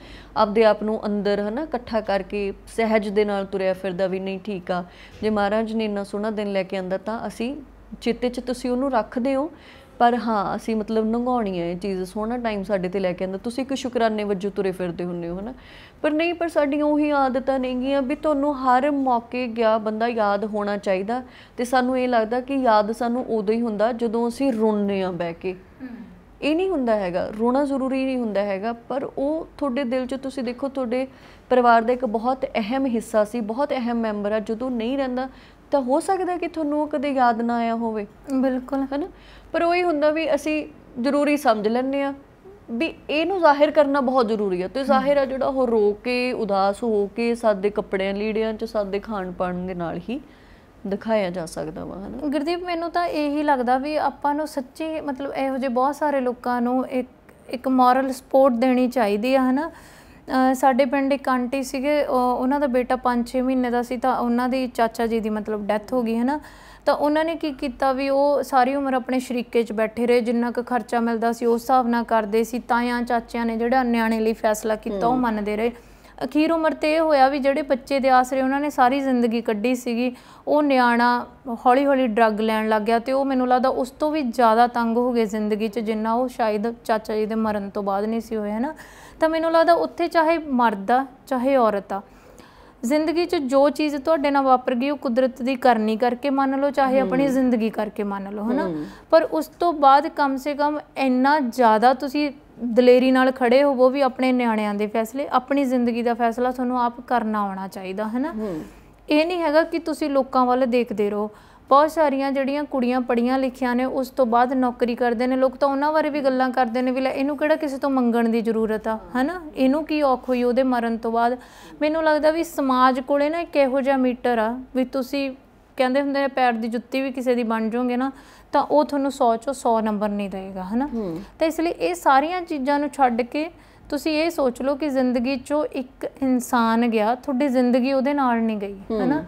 ਆਪਦੇ ਆਪ ਨੂੰ ਅੰਦਰ ਹਨਾ ਇਕੱਠਾ ਕਰਕੇ ਸਹਿਜ ਦੇ ਨਾਲ ਤੁਰਿਆ ਫਿਰਦਾ ਵੀ ਨਹੀਂ ਠੀਕ ਆ ਜੇ ਮਹਾਰਾਜ ਨੇ ਇੰਨਾ ਸੋਹਣਾ ਦਿਨ ਲੈ ਕੇ ਆਂਦਾ ਤਾਂ ਅਸੀਂ ਚਿੱਤੇ 'ਚ ਤੁਸੀਂ ਉਹਨੂੰ ਰੱਖਦੇ ਹੋ ਪਰ ਹਾਂ ਅਸੀਂ ਮਤਲਬ ਨੰਗਾਉਣੀ ਹੈ ਇਹ ਚੀਜ਼ ਸੋਹਣਾ ਟਾਈਮ ਸਾਡੇ ਤੇ ਲੈ ਕੇ ਆਂਦਾ ਤੁਸੀਂ ਇੱਕ ਸ਼ੁਕਰਾਨੇ ਵਜੋਂ ਤੁਰੇ ਫਿਰਦੇ ਹੁੰਨੇ ਹੋ ਹਨਾ ਪਰ ਨਹੀਂ ਪਰ ਸਾਡੀਆਂ ਉਹੀ ਆਦਤਾਂ ਨੇਗੀਆਂ ਵੀ ਤੁਹਾਨੂੰ ਹਰ ਮੌਕੇ ਗਿਆ ਬੰਦਾ ਯਾਦ ਹੋਣਾ ਚਾਹੀਦਾ ਤੇ ਸਾਨੂੰ ਇਹ ਲੱਗਦਾ ਕਿ ਯਾਦ ਸਾਨੂੰ ਉਦੋਂ ਹੀ ਹੁੰਦਾ ਜਦੋਂ ਅਸੀਂ ਰੋਣੇ ਆ ਬੈ ਕੇ ਇਹ ਨਹੀਂ ਹੁੰਦਾ ਹੈਗਾ ਰੋਣਾ ਜ਼ਰੂਰੀ ਨਹੀਂ ਹੁੰਦਾ ਹੈਗਾ ਪਰ ਉਹ ਤੁਹਾਡੇ ਦਿਲ 'ਚ ਤੁਸੀਂ ਦੇਖੋ ਤੁਹਾਡੇ ਪਰਿਵਾਰ ਦਾ ਇੱਕ ਬਹੁਤ ਅਹਿਮ ਹਿੱਸਾ ਸੀ ਬਹੁਤ ਅਹਿਮ ਮੈਂਬਰ ਆ ਜਦੋਂ ਨਹੀਂ ਰਹਿੰਦਾ ਤਾਂ ਹੋ ਸਕਦਾ ਕਿ ਤੁਹਾਨੂੰ ਉਹ ਕਦੇ ਯਾਦ ਨਾ ਆਇਆ ਹੋਵੇ ਬਿਲਕੁਲ ਹੈਨਾ ਪਰ ਉਹ ਹੀ ਹੁੰਦਾ ਵੀ ਅਸੀਂ ਜ਼ਰੂਰੀ ਸਮਝ ਲੈਂਦੇ ਆ ਵੀ ਇਹਨੂੰ ਜ਼ਾਹਿਰ ਕਰਨਾ ਬਹੁਤ ਜ਼ਰੂਰੀ ਹੈ ਤੇ ਜ਼ਾਹਿਰ ਆ ਜਿਹੜਾ ਉਹ ਰੋ ਕੇ ਉਦਾਸ ਹੋ ਕੇ ਸਾਦੇ ਕੱਪੜਿਆਂ ਲੀੜਿਆਂ 'ਚ ਸਾਦੇ ਖਾਣ ਪਾਣ ਦੇ ਨਾਲ ਹੀ ਦਿਖਾਇਆ ਜਾ ਸਕਦਾ ਵਾ ਹਨਾ ਗੁਰਦੀਪ ਮੈਨੂੰ ਤਾਂ ਇਹੀ ਲੱਗਦਾ ਵੀ ਆਪਾਂ ਨੂੰ ਸੱਚੀ ਮਤਲਬ ਇਹੋ ਜਿਹੇ ਬਹੁਤ ਸਾਰੇ ਲੋਕਾਂ ਨੂੰ ਇੱਕ ਇੱਕ ਮੋਰਲ ਸਪੋਰਟ ਦੇਣੀ ਚਾਹੀਦੀ ਆ ਹਨਾ ਸਾਡੇ ਪਿੰਡ ਇੱਕ ਆਂਟੀ ਸੀਗੇ ਉਹਨਾਂ ਦਾ ਬੇਟਾ 5-6 ਮਹੀਨੇ ਦਾ ਸੀ ਤਾਂ ਉਹਨਾਂ ਦੀ ਚਾਚਾ ਜੀ ਦੀ ਮਤਲਬ ਡੈਥ ਹੋ ਗਈ ਹਨਾ ਤਾਂ ਉਹਨਾਂ ਨੇ ਕੀ ਕੀਤਾ ਵੀ ਉਹ ਸਾਰੀ ਉਮਰ ਆਪਣੇ ਸ਼ਰੀਕੇ 'ਚ ਬੈਠੇ ਰਹੇ ਜਿੰਨਾ ਕੁ ਖਰਚਾ ਮਿਲਦਾ ਸੀ ਉਸ ਹਿਸਾਬ ਨਾਲ ਕਰਦੇ ਸੀ ਤਾਇਆਂ ਚਾਚਿਆਂ ਨੇ ਜਿਹੜਾ ਨਿਆਣੇ ਲਈ ਫੈਸਲਾ ਕੀਤਾ ਉਹ ਮੰਨਦੇ ਰਹੇ ਅਖੀਰ ਉਮਰ ਤੇ ਇਹ ਹੋਇਆ ਵੀ ਜਿਹੜੇ ਬੱਚੇ ਦੇ ਆਸਰੇ ਉਹਨਾਂ ਨੇ ਸਾਰੀ ਜ਼ਿੰਦਗੀ ਕੱਢੀ ਸੀਗੀ ਉਹ ਨਿਆਣਾ ਹੌਲੀ-ਹੌਲੀ ਡਰੱਗ ਲੈਣ ਲੱਗ ਗਿਆ ਤੇ ਉਹ ਮੈਨੂੰ ਲੱਗਦਾ ਉਸ ਤੋਂ ਵੀ ਜ਼ਿਆਦਾ ਤੰਗ ਹੋ ਗਏ ਜ਼ਿੰਦਗੀ 'ਚ ਜਿੰਨਾ ਉਹ ਸ਼ਾਇਦ ਚਾਚਾ ਜੀ ਦੇ ਮਰਨ ਤੋਂ ਬਾਅਦ ਨਹੀਂ ਸੀ ਹੋਇਆ ਹੈ ਨਾ ਤਾਂ ਮੈਨੂੰ ਲੱਗਦਾ ਉੱਥੇ ਚਾਹੇ ਮਰਦ ਆ ਚਾਹੇ ਔਰਤ ਆ ਜ਼ਿੰਦਗੀ 'ਚ ਜੋ ਚੀਜ਼ ਤੁਹਾਡੇ ਨਾਲ ਵਾਪਰ ਗਈ ਉਹ ਕੁਦਰਤ ਦੀ ਕਰਨੀ ਕਰਕੇ ਮੰਨ ਲਓ ਚਾਹੇ ਆਪਣੀ ਜ਼ਿੰਦਗੀ ਕਰਕੇ ਮੰਨ ਲਓ ਹਨਾ ਪਰ ਉਸ ਤੋਂ ਬਾਅਦ ਕਮ ਸੇ ਕਮ ਇੰਨਾ ਜ਼ਿਆਦਾ ਤੁਸੀਂ ਦਲੇਰੀ ਨਾਲ ਖੜੇ ਹੋਵੋ ਵੀ ਆਪਣੇ ਨਿਆਣਿਆਂ ਦੇ ਫੈਸਲੇ ਆਪਣੀ ਜ਼ਿੰਦਗੀ ਦਾ ਫੈਸਲਾ ਤੁਹਾਨੂੰ ਆਪ ਕਰਨਾ ਆਉਣਾ ਚਾਹੀਦਾ ਹੈ ਨਾ ਇਹ ਨਹੀਂ ਹੈਗਾ ਕਿ ਤੁਸੀਂ ਲੋਕਾਂ ਵੱਲ ਦੇਖਦੇ ਰਹੋ ਬਹੁਤ ਸਾਰੀਆਂ ਜਿਹੜੀਆਂ ਕੁੜੀਆਂ ਪੜੀਆਂ ਲਿਖੀਆਂ ਨੇ ਉਸ ਤੋਂ ਬਾਅਦ ਨੌਕਰੀ ਕਰਦੇ ਨੇ ਲੋਕ ਤਾਂ ਉਹਨਾਂ ਬਾਰੇ ਵੀ ਗੱਲਾਂ ਕਰਦੇ ਨੇ ਵੀ ਲੈ ਇਹਨੂੰ ਕਿਹੜਾ ਕਿਸੇ ਤੋਂ ਮੰਗਣ ਦੀ ਜ਼ਰੂਰਤ ਆ ਹਨਾ ਇਹਨੂੰ ਕੀ ਔਖ ਹੋਈ ਉਹਦੇ ਮਰਨ ਤੋਂ ਬਾਅਦ ਮੈਨੂੰ ਲੱਗਦਾ ਵੀ ਸਮਾਜ ਕੋਲੇ ਨਾ ਇੱਕ ਇਹੋ ਜਿਹਾ ਮੀਟਰ ਆ ਵੀ ਤੁਸੀਂ ਕਹਿੰਦੇ ਹੁੰਦੇ ਨੇ ਪੈਰ ਦੀ ਜੁੱਤੀ ਵੀ ਕਿਸੇ ਦੀ ਬਣ ਜਾਓਗੇ ਨਾ ਤਾਂ ਉਹ ਤੁਹਾਨੂੰ 100 ਚੋਂ 100 ਨੰਬਰ ਨਹੀਂ ਦੇਗਾ ਹਨਾ ਤਾਂ ਇਸ ਲਈ ਇਹ ਸਾਰੀਆਂ ਚੀਜ਼ਾਂ ਨੂੰ ਛੱਡ ਕੇ ਤੁਸੀਂ ਇਹ ਸੋਚ ਲਓ ਕਿ ਜ਼ਿੰਦਗੀ 'ਚੋਂ ਇੱਕ ਇਨਸਾਨ ਗਿਆ ਤੁਹਾਡੀ ਜ਼ਿੰਦਗੀ ਉਹਦੇ ਨਾਲ ਨਹੀਂ ਗਈ ਹੈਨਾ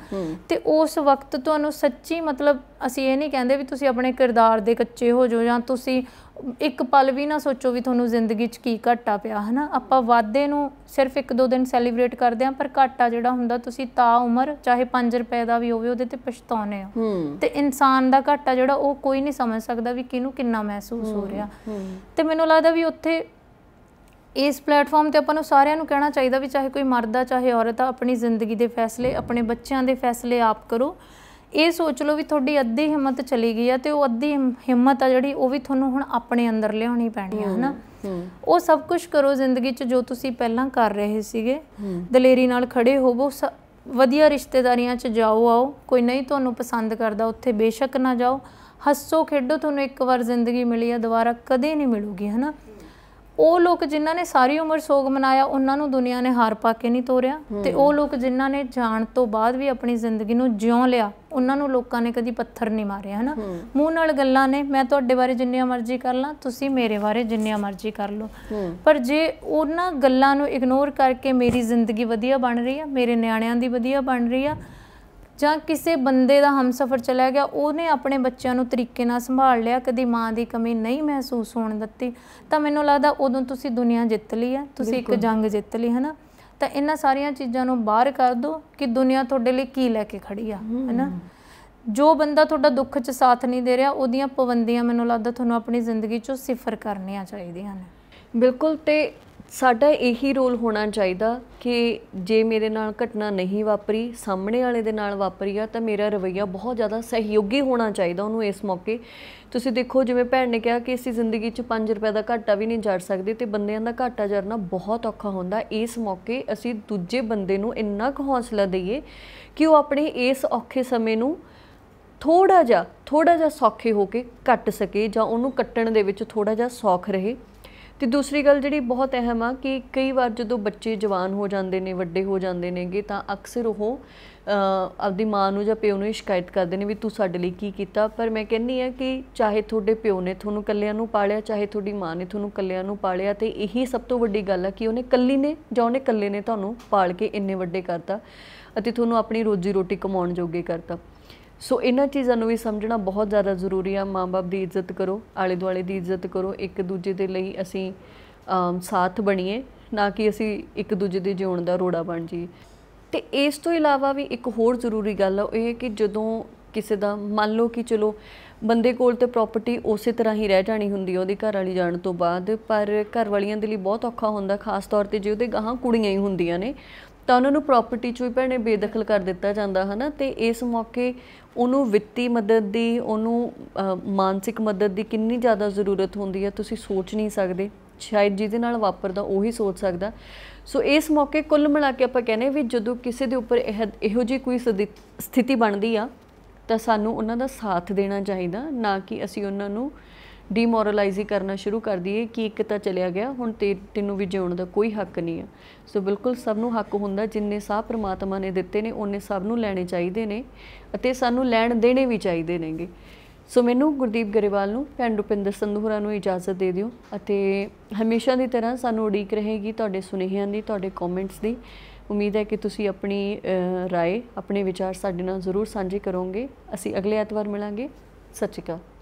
ਤੇ ਉਸ ਵਕਤ ਤੁਹਾਨੂੰ ਸੱਚੀ ਮਤਲਬ ਅਸੀਂ ਇਹ ਨਹੀਂ ਕਹਿੰਦੇ ਵੀ ਤੁਸੀਂ ਆਪਣੇ ਕਿਰਦਾਰ ਦੇ ਕੱਚੇ ਹੋ ਜਾਓ ਜਾਂ ਤੁਸੀਂ ਇੱਕ ਪਲ ਵੀ ਨਾ ਸੋਚੋ ਵੀ ਤੁਹਾਨੂੰ ਜ਼ਿੰਦਗੀ 'ਚ ਕੀ ਘਾਟਾ ਪਿਆ ਹਨਾ ਆਪਾਂ ਵਾਅਦੇ ਨੂੰ ਸਿਰਫ ਇੱਕ ਦੋ ਦਿਨ ਸੈਲੀਬ੍ਰੇਟ ਕਰਦੇ ਆਂ ਪਰ ਘਾਟਾ ਜਿਹੜਾ ਹੁੰਦਾ ਤੁਸੀਂ ਤਾ ਉਮਰ ਚਾਹੇ 5 ਰੁਪਏ ਦਾ ਵੀ ਹੋਵੇ ਉਹਦੇ ਤੇ ਪਛਤਾਉਨੇ ਹੋ ਤੇ ਇਨਸਾਨ ਦਾ ਘਾਟਾ ਜਿਹੜਾ ਉਹ ਕੋਈ ਨਹੀਂ ਸਮਝ ਸਕਦਾ ਵੀ ਕਿਹਨੂੰ ਕਿੰਨਾ ਮਹਿਸੂਸ ਹੋ ਰਿਹਾ ਤੇ ਮੈਨੂੰ ਲੱਗਦਾ ਵੀ ਉੱਥੇ ਇਸ ਪਲੇਟਫਾਰਮ ਤੇ ਆਪਾਂ ਨੂੰ ਸਾਰਿਆਂ ਨੂੰ ਕਹਿਣਾ ਚਾਹੀਦਾ ਵੀ ਚਾਹੇ ਕੋਈ ਮਰਦ ਆ ਚਾਹੇ ਔਰਤ ਆ ਆਪਣੀ ਜ਼ਿੰਦਗੀ ਦੇ ਫੈਸਲੇ ਆਪਣੇ ਬੱਚਿਆਂ ਦੇ ਫੈਸਲੇ ਆਪ ਕਰੋ ਇਹ ਸੋਚ ਲਓ ਵੀ ਤੁਹਾਡੀ ਅੱਧੀ ਹਿੰਮਤ ਚਲੀ ਗਈ ਆ ਤੇ ਉਹ ਅੱਧੀ ਹਿੰਮਤ ਆ ਜਿਹੜੀ ਉਹ ਵੀ ਤੁਹਾਨੂੰ ਹੁਣ ਆਪਣੇ ਅੰਦਰ ਲਿਆਉਣੀ ਪੈਣੀ ਆ ਹਨਾ ਉਹ ਸਭ ਕੁਝ ਕਰੋ ਜ਼ਿੰਦਗੀ 'ਚ ਜੋ ਤੁਸੀਂ ਪਹਿਲਾਂ ਕਰ ਰਹੇ ਸੀਗੇ ਦਲੇਰੀ ਨਾਲ ਖੜੇ ਹੋਵੋ ਵਧੀਆ ਰਿਸ਼ਤੇਦਾਰੀਆਂ 'ਚ ਜਾਓ ਆਓ ਕੋਈ ਨਹੀਂ ਤੁਹਾਨੂੰ ਪਸੰਦ ਕਰਦਾ ਉੱਥੇ ਬੇਸ਼ੱਕ ਨਾ ਜਾਓ ਹੱਸੋ ਖੇਡੋ ਤੁਹਾਨੂੰ ਇੱਕ ਵਾਰ ਜ਼ਿੰਦਗੀ ਮਿਲੀ ਆ ਦੁਬਾਰਾ ਕਦੇ ਨਹੀਂ ਮਿਲੂਗੀ ਹਨਾ ਉਹ ਲੋਕ ਜਿਨ੍ਹਾਂ ਨੇ ਸਾਰੀ ਉਮਰ ਸੋਗ ਮਨਾਇਆ ਉਹਨਾਂ ਨੂੰ ਦੁਨੀਆ ਨੇ ਹਾਰ ਪਾ ਕੇ ਨਹੀਂ ਤੋਰਿਆ ਤੇ ਉਹ ਲੋਕ ਜਿਨ੍ਹਾਂ ਨੇ ਜਾਣ ਤੋਂ ਬਾਅਦ ਵੀ ਆਪਣੀ ਜ਼ਿੰਦਗੀ ਨੂੰ ਜਿਉਂ ਲਿਆ ਉਹਨਾਂ ਨੂੰ ਲੋਕਾਂ ਨੇ ਕਦੀ ਪੱਥਰ ਨਹੀਂ ਮਾਰੇ ਹਨਾ ਮੂੰਹ ਨਾਲ ਗੱਲਾਂ ਨੇ ਮੈਂ ਤੁਹਾਡੇ ਬਾਰੇ ਜਿੰਨੀਆਂ ਮਰਜ਼ੀ ਕਰ ਲਾਂ ਤੁਸੀਂ ਮੇਰੇ ਬਾਰੇ ਜਿੰਨੀਆਂ ਮਰਜ਼ੀ ਕਰ ਲਓ ਪਰ ਜੇ ਉਹਨਾਂ ਗੱਲਾਂ ਨੂੰ ਇਗਨੋਰ ਕਰਕੇ ਮੇਰੀ ਜ਼ਿੰਦਗੀ ਵਧੀਆ ਬਣ ਰਹੀ ਆ ਮੇਰੇ ਨਿਆਣਿਆਂ ਦੀ ਵਧੀਆ ਬਣ ਰਹੀ ਆ ਜਾਂ ਕਿਸੇ ਬੰਦੇ ਦਾ ਹਮਸਫਰ ਚਲਾ ਗਿਆ ਉਹਨੇ ਆਪਣੇ ਬੱਚਿਆਂ ਨੂੰ ਤਰੀਕੇ ਨਾਲ ਸੰਭਾਲ ਲਿਆ ਕਦੀ ਮਾਂ ਦੀ ਕਮੀ ਨਹੀਂ ਮਹਿਸੂਸ ਹੋਣ ਦਿੱਤੀ ਤਾਂ ਮੈਨੂੰ ਲੱਗਦਾ ਉਦੋਂ ਤੁਸੀਂ ਦੁਨੀਆ ਜਿੱਤ ਲਈ ਹੈ ਤੁਸੀਂ ਇੱਕ ਜੰਗ ਜਿੱਤ ਲਈ ਹੈ ਨਾ ਤਾਂ ਇਹਨਾਂ ਸਾਰੀਆਂ ਚੀਜ਼ਾਂ ਨੂੰ ਬਾਹਰ ਕਰ ਦਿਓ ਕਿ ਦੁਨੀਆ ਤੁਹਾਡੇ ਲਈ ਕੀ ਲੈ ਕੇ ਖੜੀ ਆ ਹੈ ਨਾ ਜੋ ਬੰਦਾ ਤੁਹਾਡਾ ਦੁੱਖ 'ਚ ਸਾਥ ਨਹੀਂ ਦੇ ਰਿਹਾ ਉਹਦੀਆਂ ਪਵੰਦੀਆਂ ਮੈਨੂੰ ਲੱਗਦਾ ਤੁਹਾਨੂੰ ਆਪਣੀ ਜ਼ਿੰਦਗੀ 'ਚੋਂ ਸਿਫਰ ਕਰਨੀਆਂ ਚਾਹੀਦੀਆਂ ਨੇ ਬਿਲਕੁਲ ਤੇ ਸਾਡਾ ਇਹੀ ਰੋਲ ਹੋਣਾ ਚਾਹੀਦਾ ਕਿ ਜੇ ਮੇਰੇ ਨਾਲ ਘਟਨਾ ਨਹੀਂ ਵਾਪਰੀ ਸਾਹਮਣੇ ਵਾਲੇ ਦੇ ਨਾਲ ਵਾਪਰੀ ਆ ਤਾਂ ਮੇਰਾ ਰਵਈਆ ਬਹੁਤ ਜ਼ਿਆਦਾ ਸਹਿਯੋਗੀ ਹੋਣਾ ਚਾਹੀਦਾ ਉਹਨੂੰ ਇਸ ਮੌਕੇ ਤੁਸੀਂ ਦੇਖੋ ਜਿਵੇਂ ਭੈਣ ਨੇ ਕਿਹਾ ਕਿ ਅਸੀਂ ਜ਼ਿੰਦਗੀ 'ਚ 5 ਰੁਪਏ ਦਾ ਘਾਟਾ ਵੀ ਨਹੀਂ ਜੜ ਸਕਦੇ ਤੇ ਬੰਦਿਆਂ ਦਾ ਘਾਟਾ ਜੜਨਾ ਬਹੁਤ ਔਖਾ ਹੁੰਦਾ ਇਸ ਮੌਕੇ ਅਸੀਂ ਦੂਜੇ ਬੰਦੇ ਨੂੰ ਇੰਨਾ ਕੁ ਹੌਸਲਾ ਦਈਏ ਕਿ ਉਹ ਆਪਣੇ ਇਸ ਔਖੇ ਸਮੇਂ ਨੂੰ ਥੋੜਾ ਜਿਹਾ ਥੋੜਾ ਜਿਹਾ ਸੌਖੇ ਹੋ ਕੇ ਕੱਟ ਸਕੇ ਜਾਂ ਉਹਨੂੰ ਕੱਟਣ ਦੇ ਵਿੱਚ ਥੋੜਾ ਜਿਹਾ ਸੌਖ ਰਹੇ ਤੇ ਦੂਸਰੀ ਗੱਲ ਜਿਹੜੀ ਬਹੁਤ ਅਹਿਮ ਆ ਕਿ ਕਈ ਵਾਰ ਜਦੋਂ ਬੱਚੇ ਜਵਾਨ ਹੋ ਜਾਂਦੇ ਨੇ ਵੱਡੇ ਹੋ ਜਾਂਦੇ ਨੇਗੇ ਤਾਂ ਅਕਸਰ ਉਹ ਆਪਦੀ ਮਾਂ ਨੂੰ ਜਾਂ ਪਿਓ ਨੂੰ ਸ਼ਿਕਾਇਤ ਕਰਦੇ ਨੇ ਵੀ ਤੂੰ ਸਾਡੇ ਲਈ ਕੀ ਕੀਤਾ ਪਰ ਮੈਂ ਕਹਿੰਨੀ ਆ ਕਿ ਚਾਹੇ ਤੁਹਾਡੇ ਪਿਓ ਨੇ ਤੁਹਾਨੂੰ ਕੱਲਿਆਂ ਨੂੰ ਪਾਲਿਆ ਚਾਹੇ ਤੁਹਾਡੀ ਮਾਂ ਨੇ ਤੁਹਾਨੂੰ ਕੱਲਿਆਂ ਨੂੰ ਪਾਲਿਆ ਤੇ ਇਹੀ ਸਭ ਤੋਂ ਵੱਡੀ ਗੱਲ ਆ ਕਿ ਉਹਨੇ ਕੱਲੀ ਨੇ ਜਾਂ ਉਹਨੇ ਕੱਲੇ ਨੇ ਤੁਹਾਨੂੰ ਪਾਲ ਕੇ ਇੰਨੇ ਵੱਡੇ ਕਰਤਾ ਅਤੇ ਤੁਹਾਨੂੰ ਆਪਣੀ ਰੋਜੀ ਰੋਟੀ ਕਮਾਉਣ ਜੋਗੇ ਕਰਤਾ ਸੋ ਇਹਨਾਂ ਚੀਜ਼ਾਂ ਨੂੰ ਵੀ ਸਮਝਣਾ ਬਹੁਤ ਜ਼ਿਆਦਾ ਜ਼ਰੂਰੀ ਆ ਮਾਪੇ ਦੀ ਇੱਜ਼ਤ ਕਰੋ ਆਲੇ ਦੁਆਲੇ ਦੀ ਇੱਜ਼ਤ ਕਰੋ ਇੱਕ ਦੂਜੇ ਦੇ ਲਈ ਅਸੀਂ ਸਾਥ ਬਣੀਏ ਨਾ ਕਿ ਅਸੀਂ ਇੱਕ ਦੂਜੇ ਦੇ ਜਿਉਣ ਦਾ ਰੋੜਾ ਬਣ ਜੀ ਤੇ ਇਸ ਤੋਂ ਇਲਾਵਾ ਵੀ ਇੱਕ ਹੋਰ ਜ਼ਰੂਰੀ ਗੱਲ ਹੈ ਉਹ ਇਹ ਕਿ ਜਦੋਂ ਕਿਸੇ ਦਾ ਮੰਨ ਲਓ ਕਿ ਚਲੋ ਬੰਦੇ ਕੋਲ ਤੇ ਪ੍ਰਾਪਰਟੀ ਉਸੇ ਤਰ੍ਹਾਂ ਹੀ ਰਹਿ ਜਾਣੀ ਹੁੰਦੀ ਉਹਦੀ ਘਰ ਵਾਲੀ ਜਾਣ ਤੋਂ ਬਾਅਦ ਪਰ ਘਰ ਵਾਲੀਆਂ ਦੇ ਲਈ ਬਹੁਤ ਔਖਾ ਹੁੰਦਾ ਖਾਸ ਤੌਰ ਤੇ ਜੇ ਉਹਦੇ ਗਾਹਾਂ ਕੁੜੀਆਂ ਹੀ ਹੁੰਦੀਆਂ ਨੇ ਤਾਂ ਉਹਨਾਂ ਨੂੰ ਪ੍ਰਾਪਰਟੀ ਚੋਂ ਹੀ ਭੈਣੇ ਬੇਦਖਲ ਕਰ ਦਿੱਤਾ ਜਾਂਦਾ ਹਨਾ ਤੇ ਇਸ ਮੌਕੇ ਉਹਨੂੰ ਵਿੱਤੀ ਮਦਦ ਦੀ ਉਹਨੂੰ ਮਾਨਸਿਕ ਮਦਦ ਦੀ ਕਿੰਨੀ ਜ਼ਿਆਦਾ ਜ਼ਰੂਰਤ ਹੁੰਦੀ ਹੈ ਤੁਸੀਂ ਸੋਚ ਨਹੀਂ ਸਕਦੇ ਸ਼ਾਇਦ ਜਿਹਦੇ ਨਾਲ ਵਾਪਰਦਾ ਉਹੀ ਸੋਚ ਸਕਦਾ ਸੋ ਇਸ ਮੌਕੇ ਕੁੱਲ ਮਿਲਾ ਕੇ ਆਪਾਂ ਕਹਿੰਦੇ ਵੀ ਜਦੋਂ ਕਿਸੇ ਦੇ ਉੱਪਰ ਇਹੋ ਜੀ ਕੋਈ ਸਥਿਤੀ ਬਣਦੀ ਆ ਤਾਂ ਸਾਨੂੰ ਉਹਨਾਂ ਦਾ ਸਾਥ ਦੇਣਾ ਚਾਹੀਦਾ ਨਾ ਕਿ ਅਸੀਂ ਉਹਨਾਂ ਨੂੰ ਡੀਮੋਰਲਾਈਜ਼ ਹੀ ਕਰਨਾ ਸ਼ੁਰੂ ਕਰ ਦਈਏ ਕਿ ਇੱਕ ਤਾਂ ਚਲਿਆ ਗਿਆ ਹੁਣ ਤੇ ਤੈਨੂੰ ਵੀ ਜਿਉਣ ਦਾ ਕੋਈ ਹੱਕ ਨਹੀਂ ਆ ਸੋ ਬਿਲਕੁਲ ਸਭ ਨੂੰ ਹੱਕ ਹੁੰਦਾ ਜਿੰਨੇ ਸਾਹ ਪ੍ਰਮਾਤਮਾ ਨੇ ਦਿੱਤੇ ਨੇ ਉਹਨੇ ਸਭ ਨੂੰ ਲੈਣੇ ਚਾਹੀਦੇ ਨੇ ਅਤੇ ਸਾਨੂੰ ਲੈਣ ਦੇਣੇ ਵੀ ਚਾਹੀਦੇ ਨੇਗੇ ਸੋ ਮੈਨੂੰ ਗੁਰਦੀਪ ਗਰੇਵਾਲ ਨੂੰ ਭੈਣ ਰੁਪਿੰਦਰ ਸੰਧੂਰਾ ਨੂੰ ਇਜਾਜ਼ਤ ਦੇ ਦਿਓ ਅਤੇ ਹਮੇਸ਼ਾ ਦੀ ਤਰ੍ਹਾਂ ਸਾਨੂੰ ਉਡੀਕ ਰਹੇਗੀ ਤੁਹਾਡੇ ਸੁਨੇਹਿਆਂ ਦੀ ਤੁਹਾਡੇ ਕਮੈਂਟਸ ਦੀ ਉਮੀਦ ਹੈ ਕਿ ਤੁਸੀਂ ਆਪਣੀ رائے ਆਪਣੇ ਵਿਚਾਰ ਸਾਡੇ ਨਾਲ ਜ਼ਰੂਰ ਸਾਂਝੇ ਕਰੋਗੇ ਅਸੀਂ ਅਗਲੇ ਐਤਵਾਰ ਮਿਲਾਂਗੇ ਸਤਿ ਸ਼੍ਰੀ ਅਕਾਲ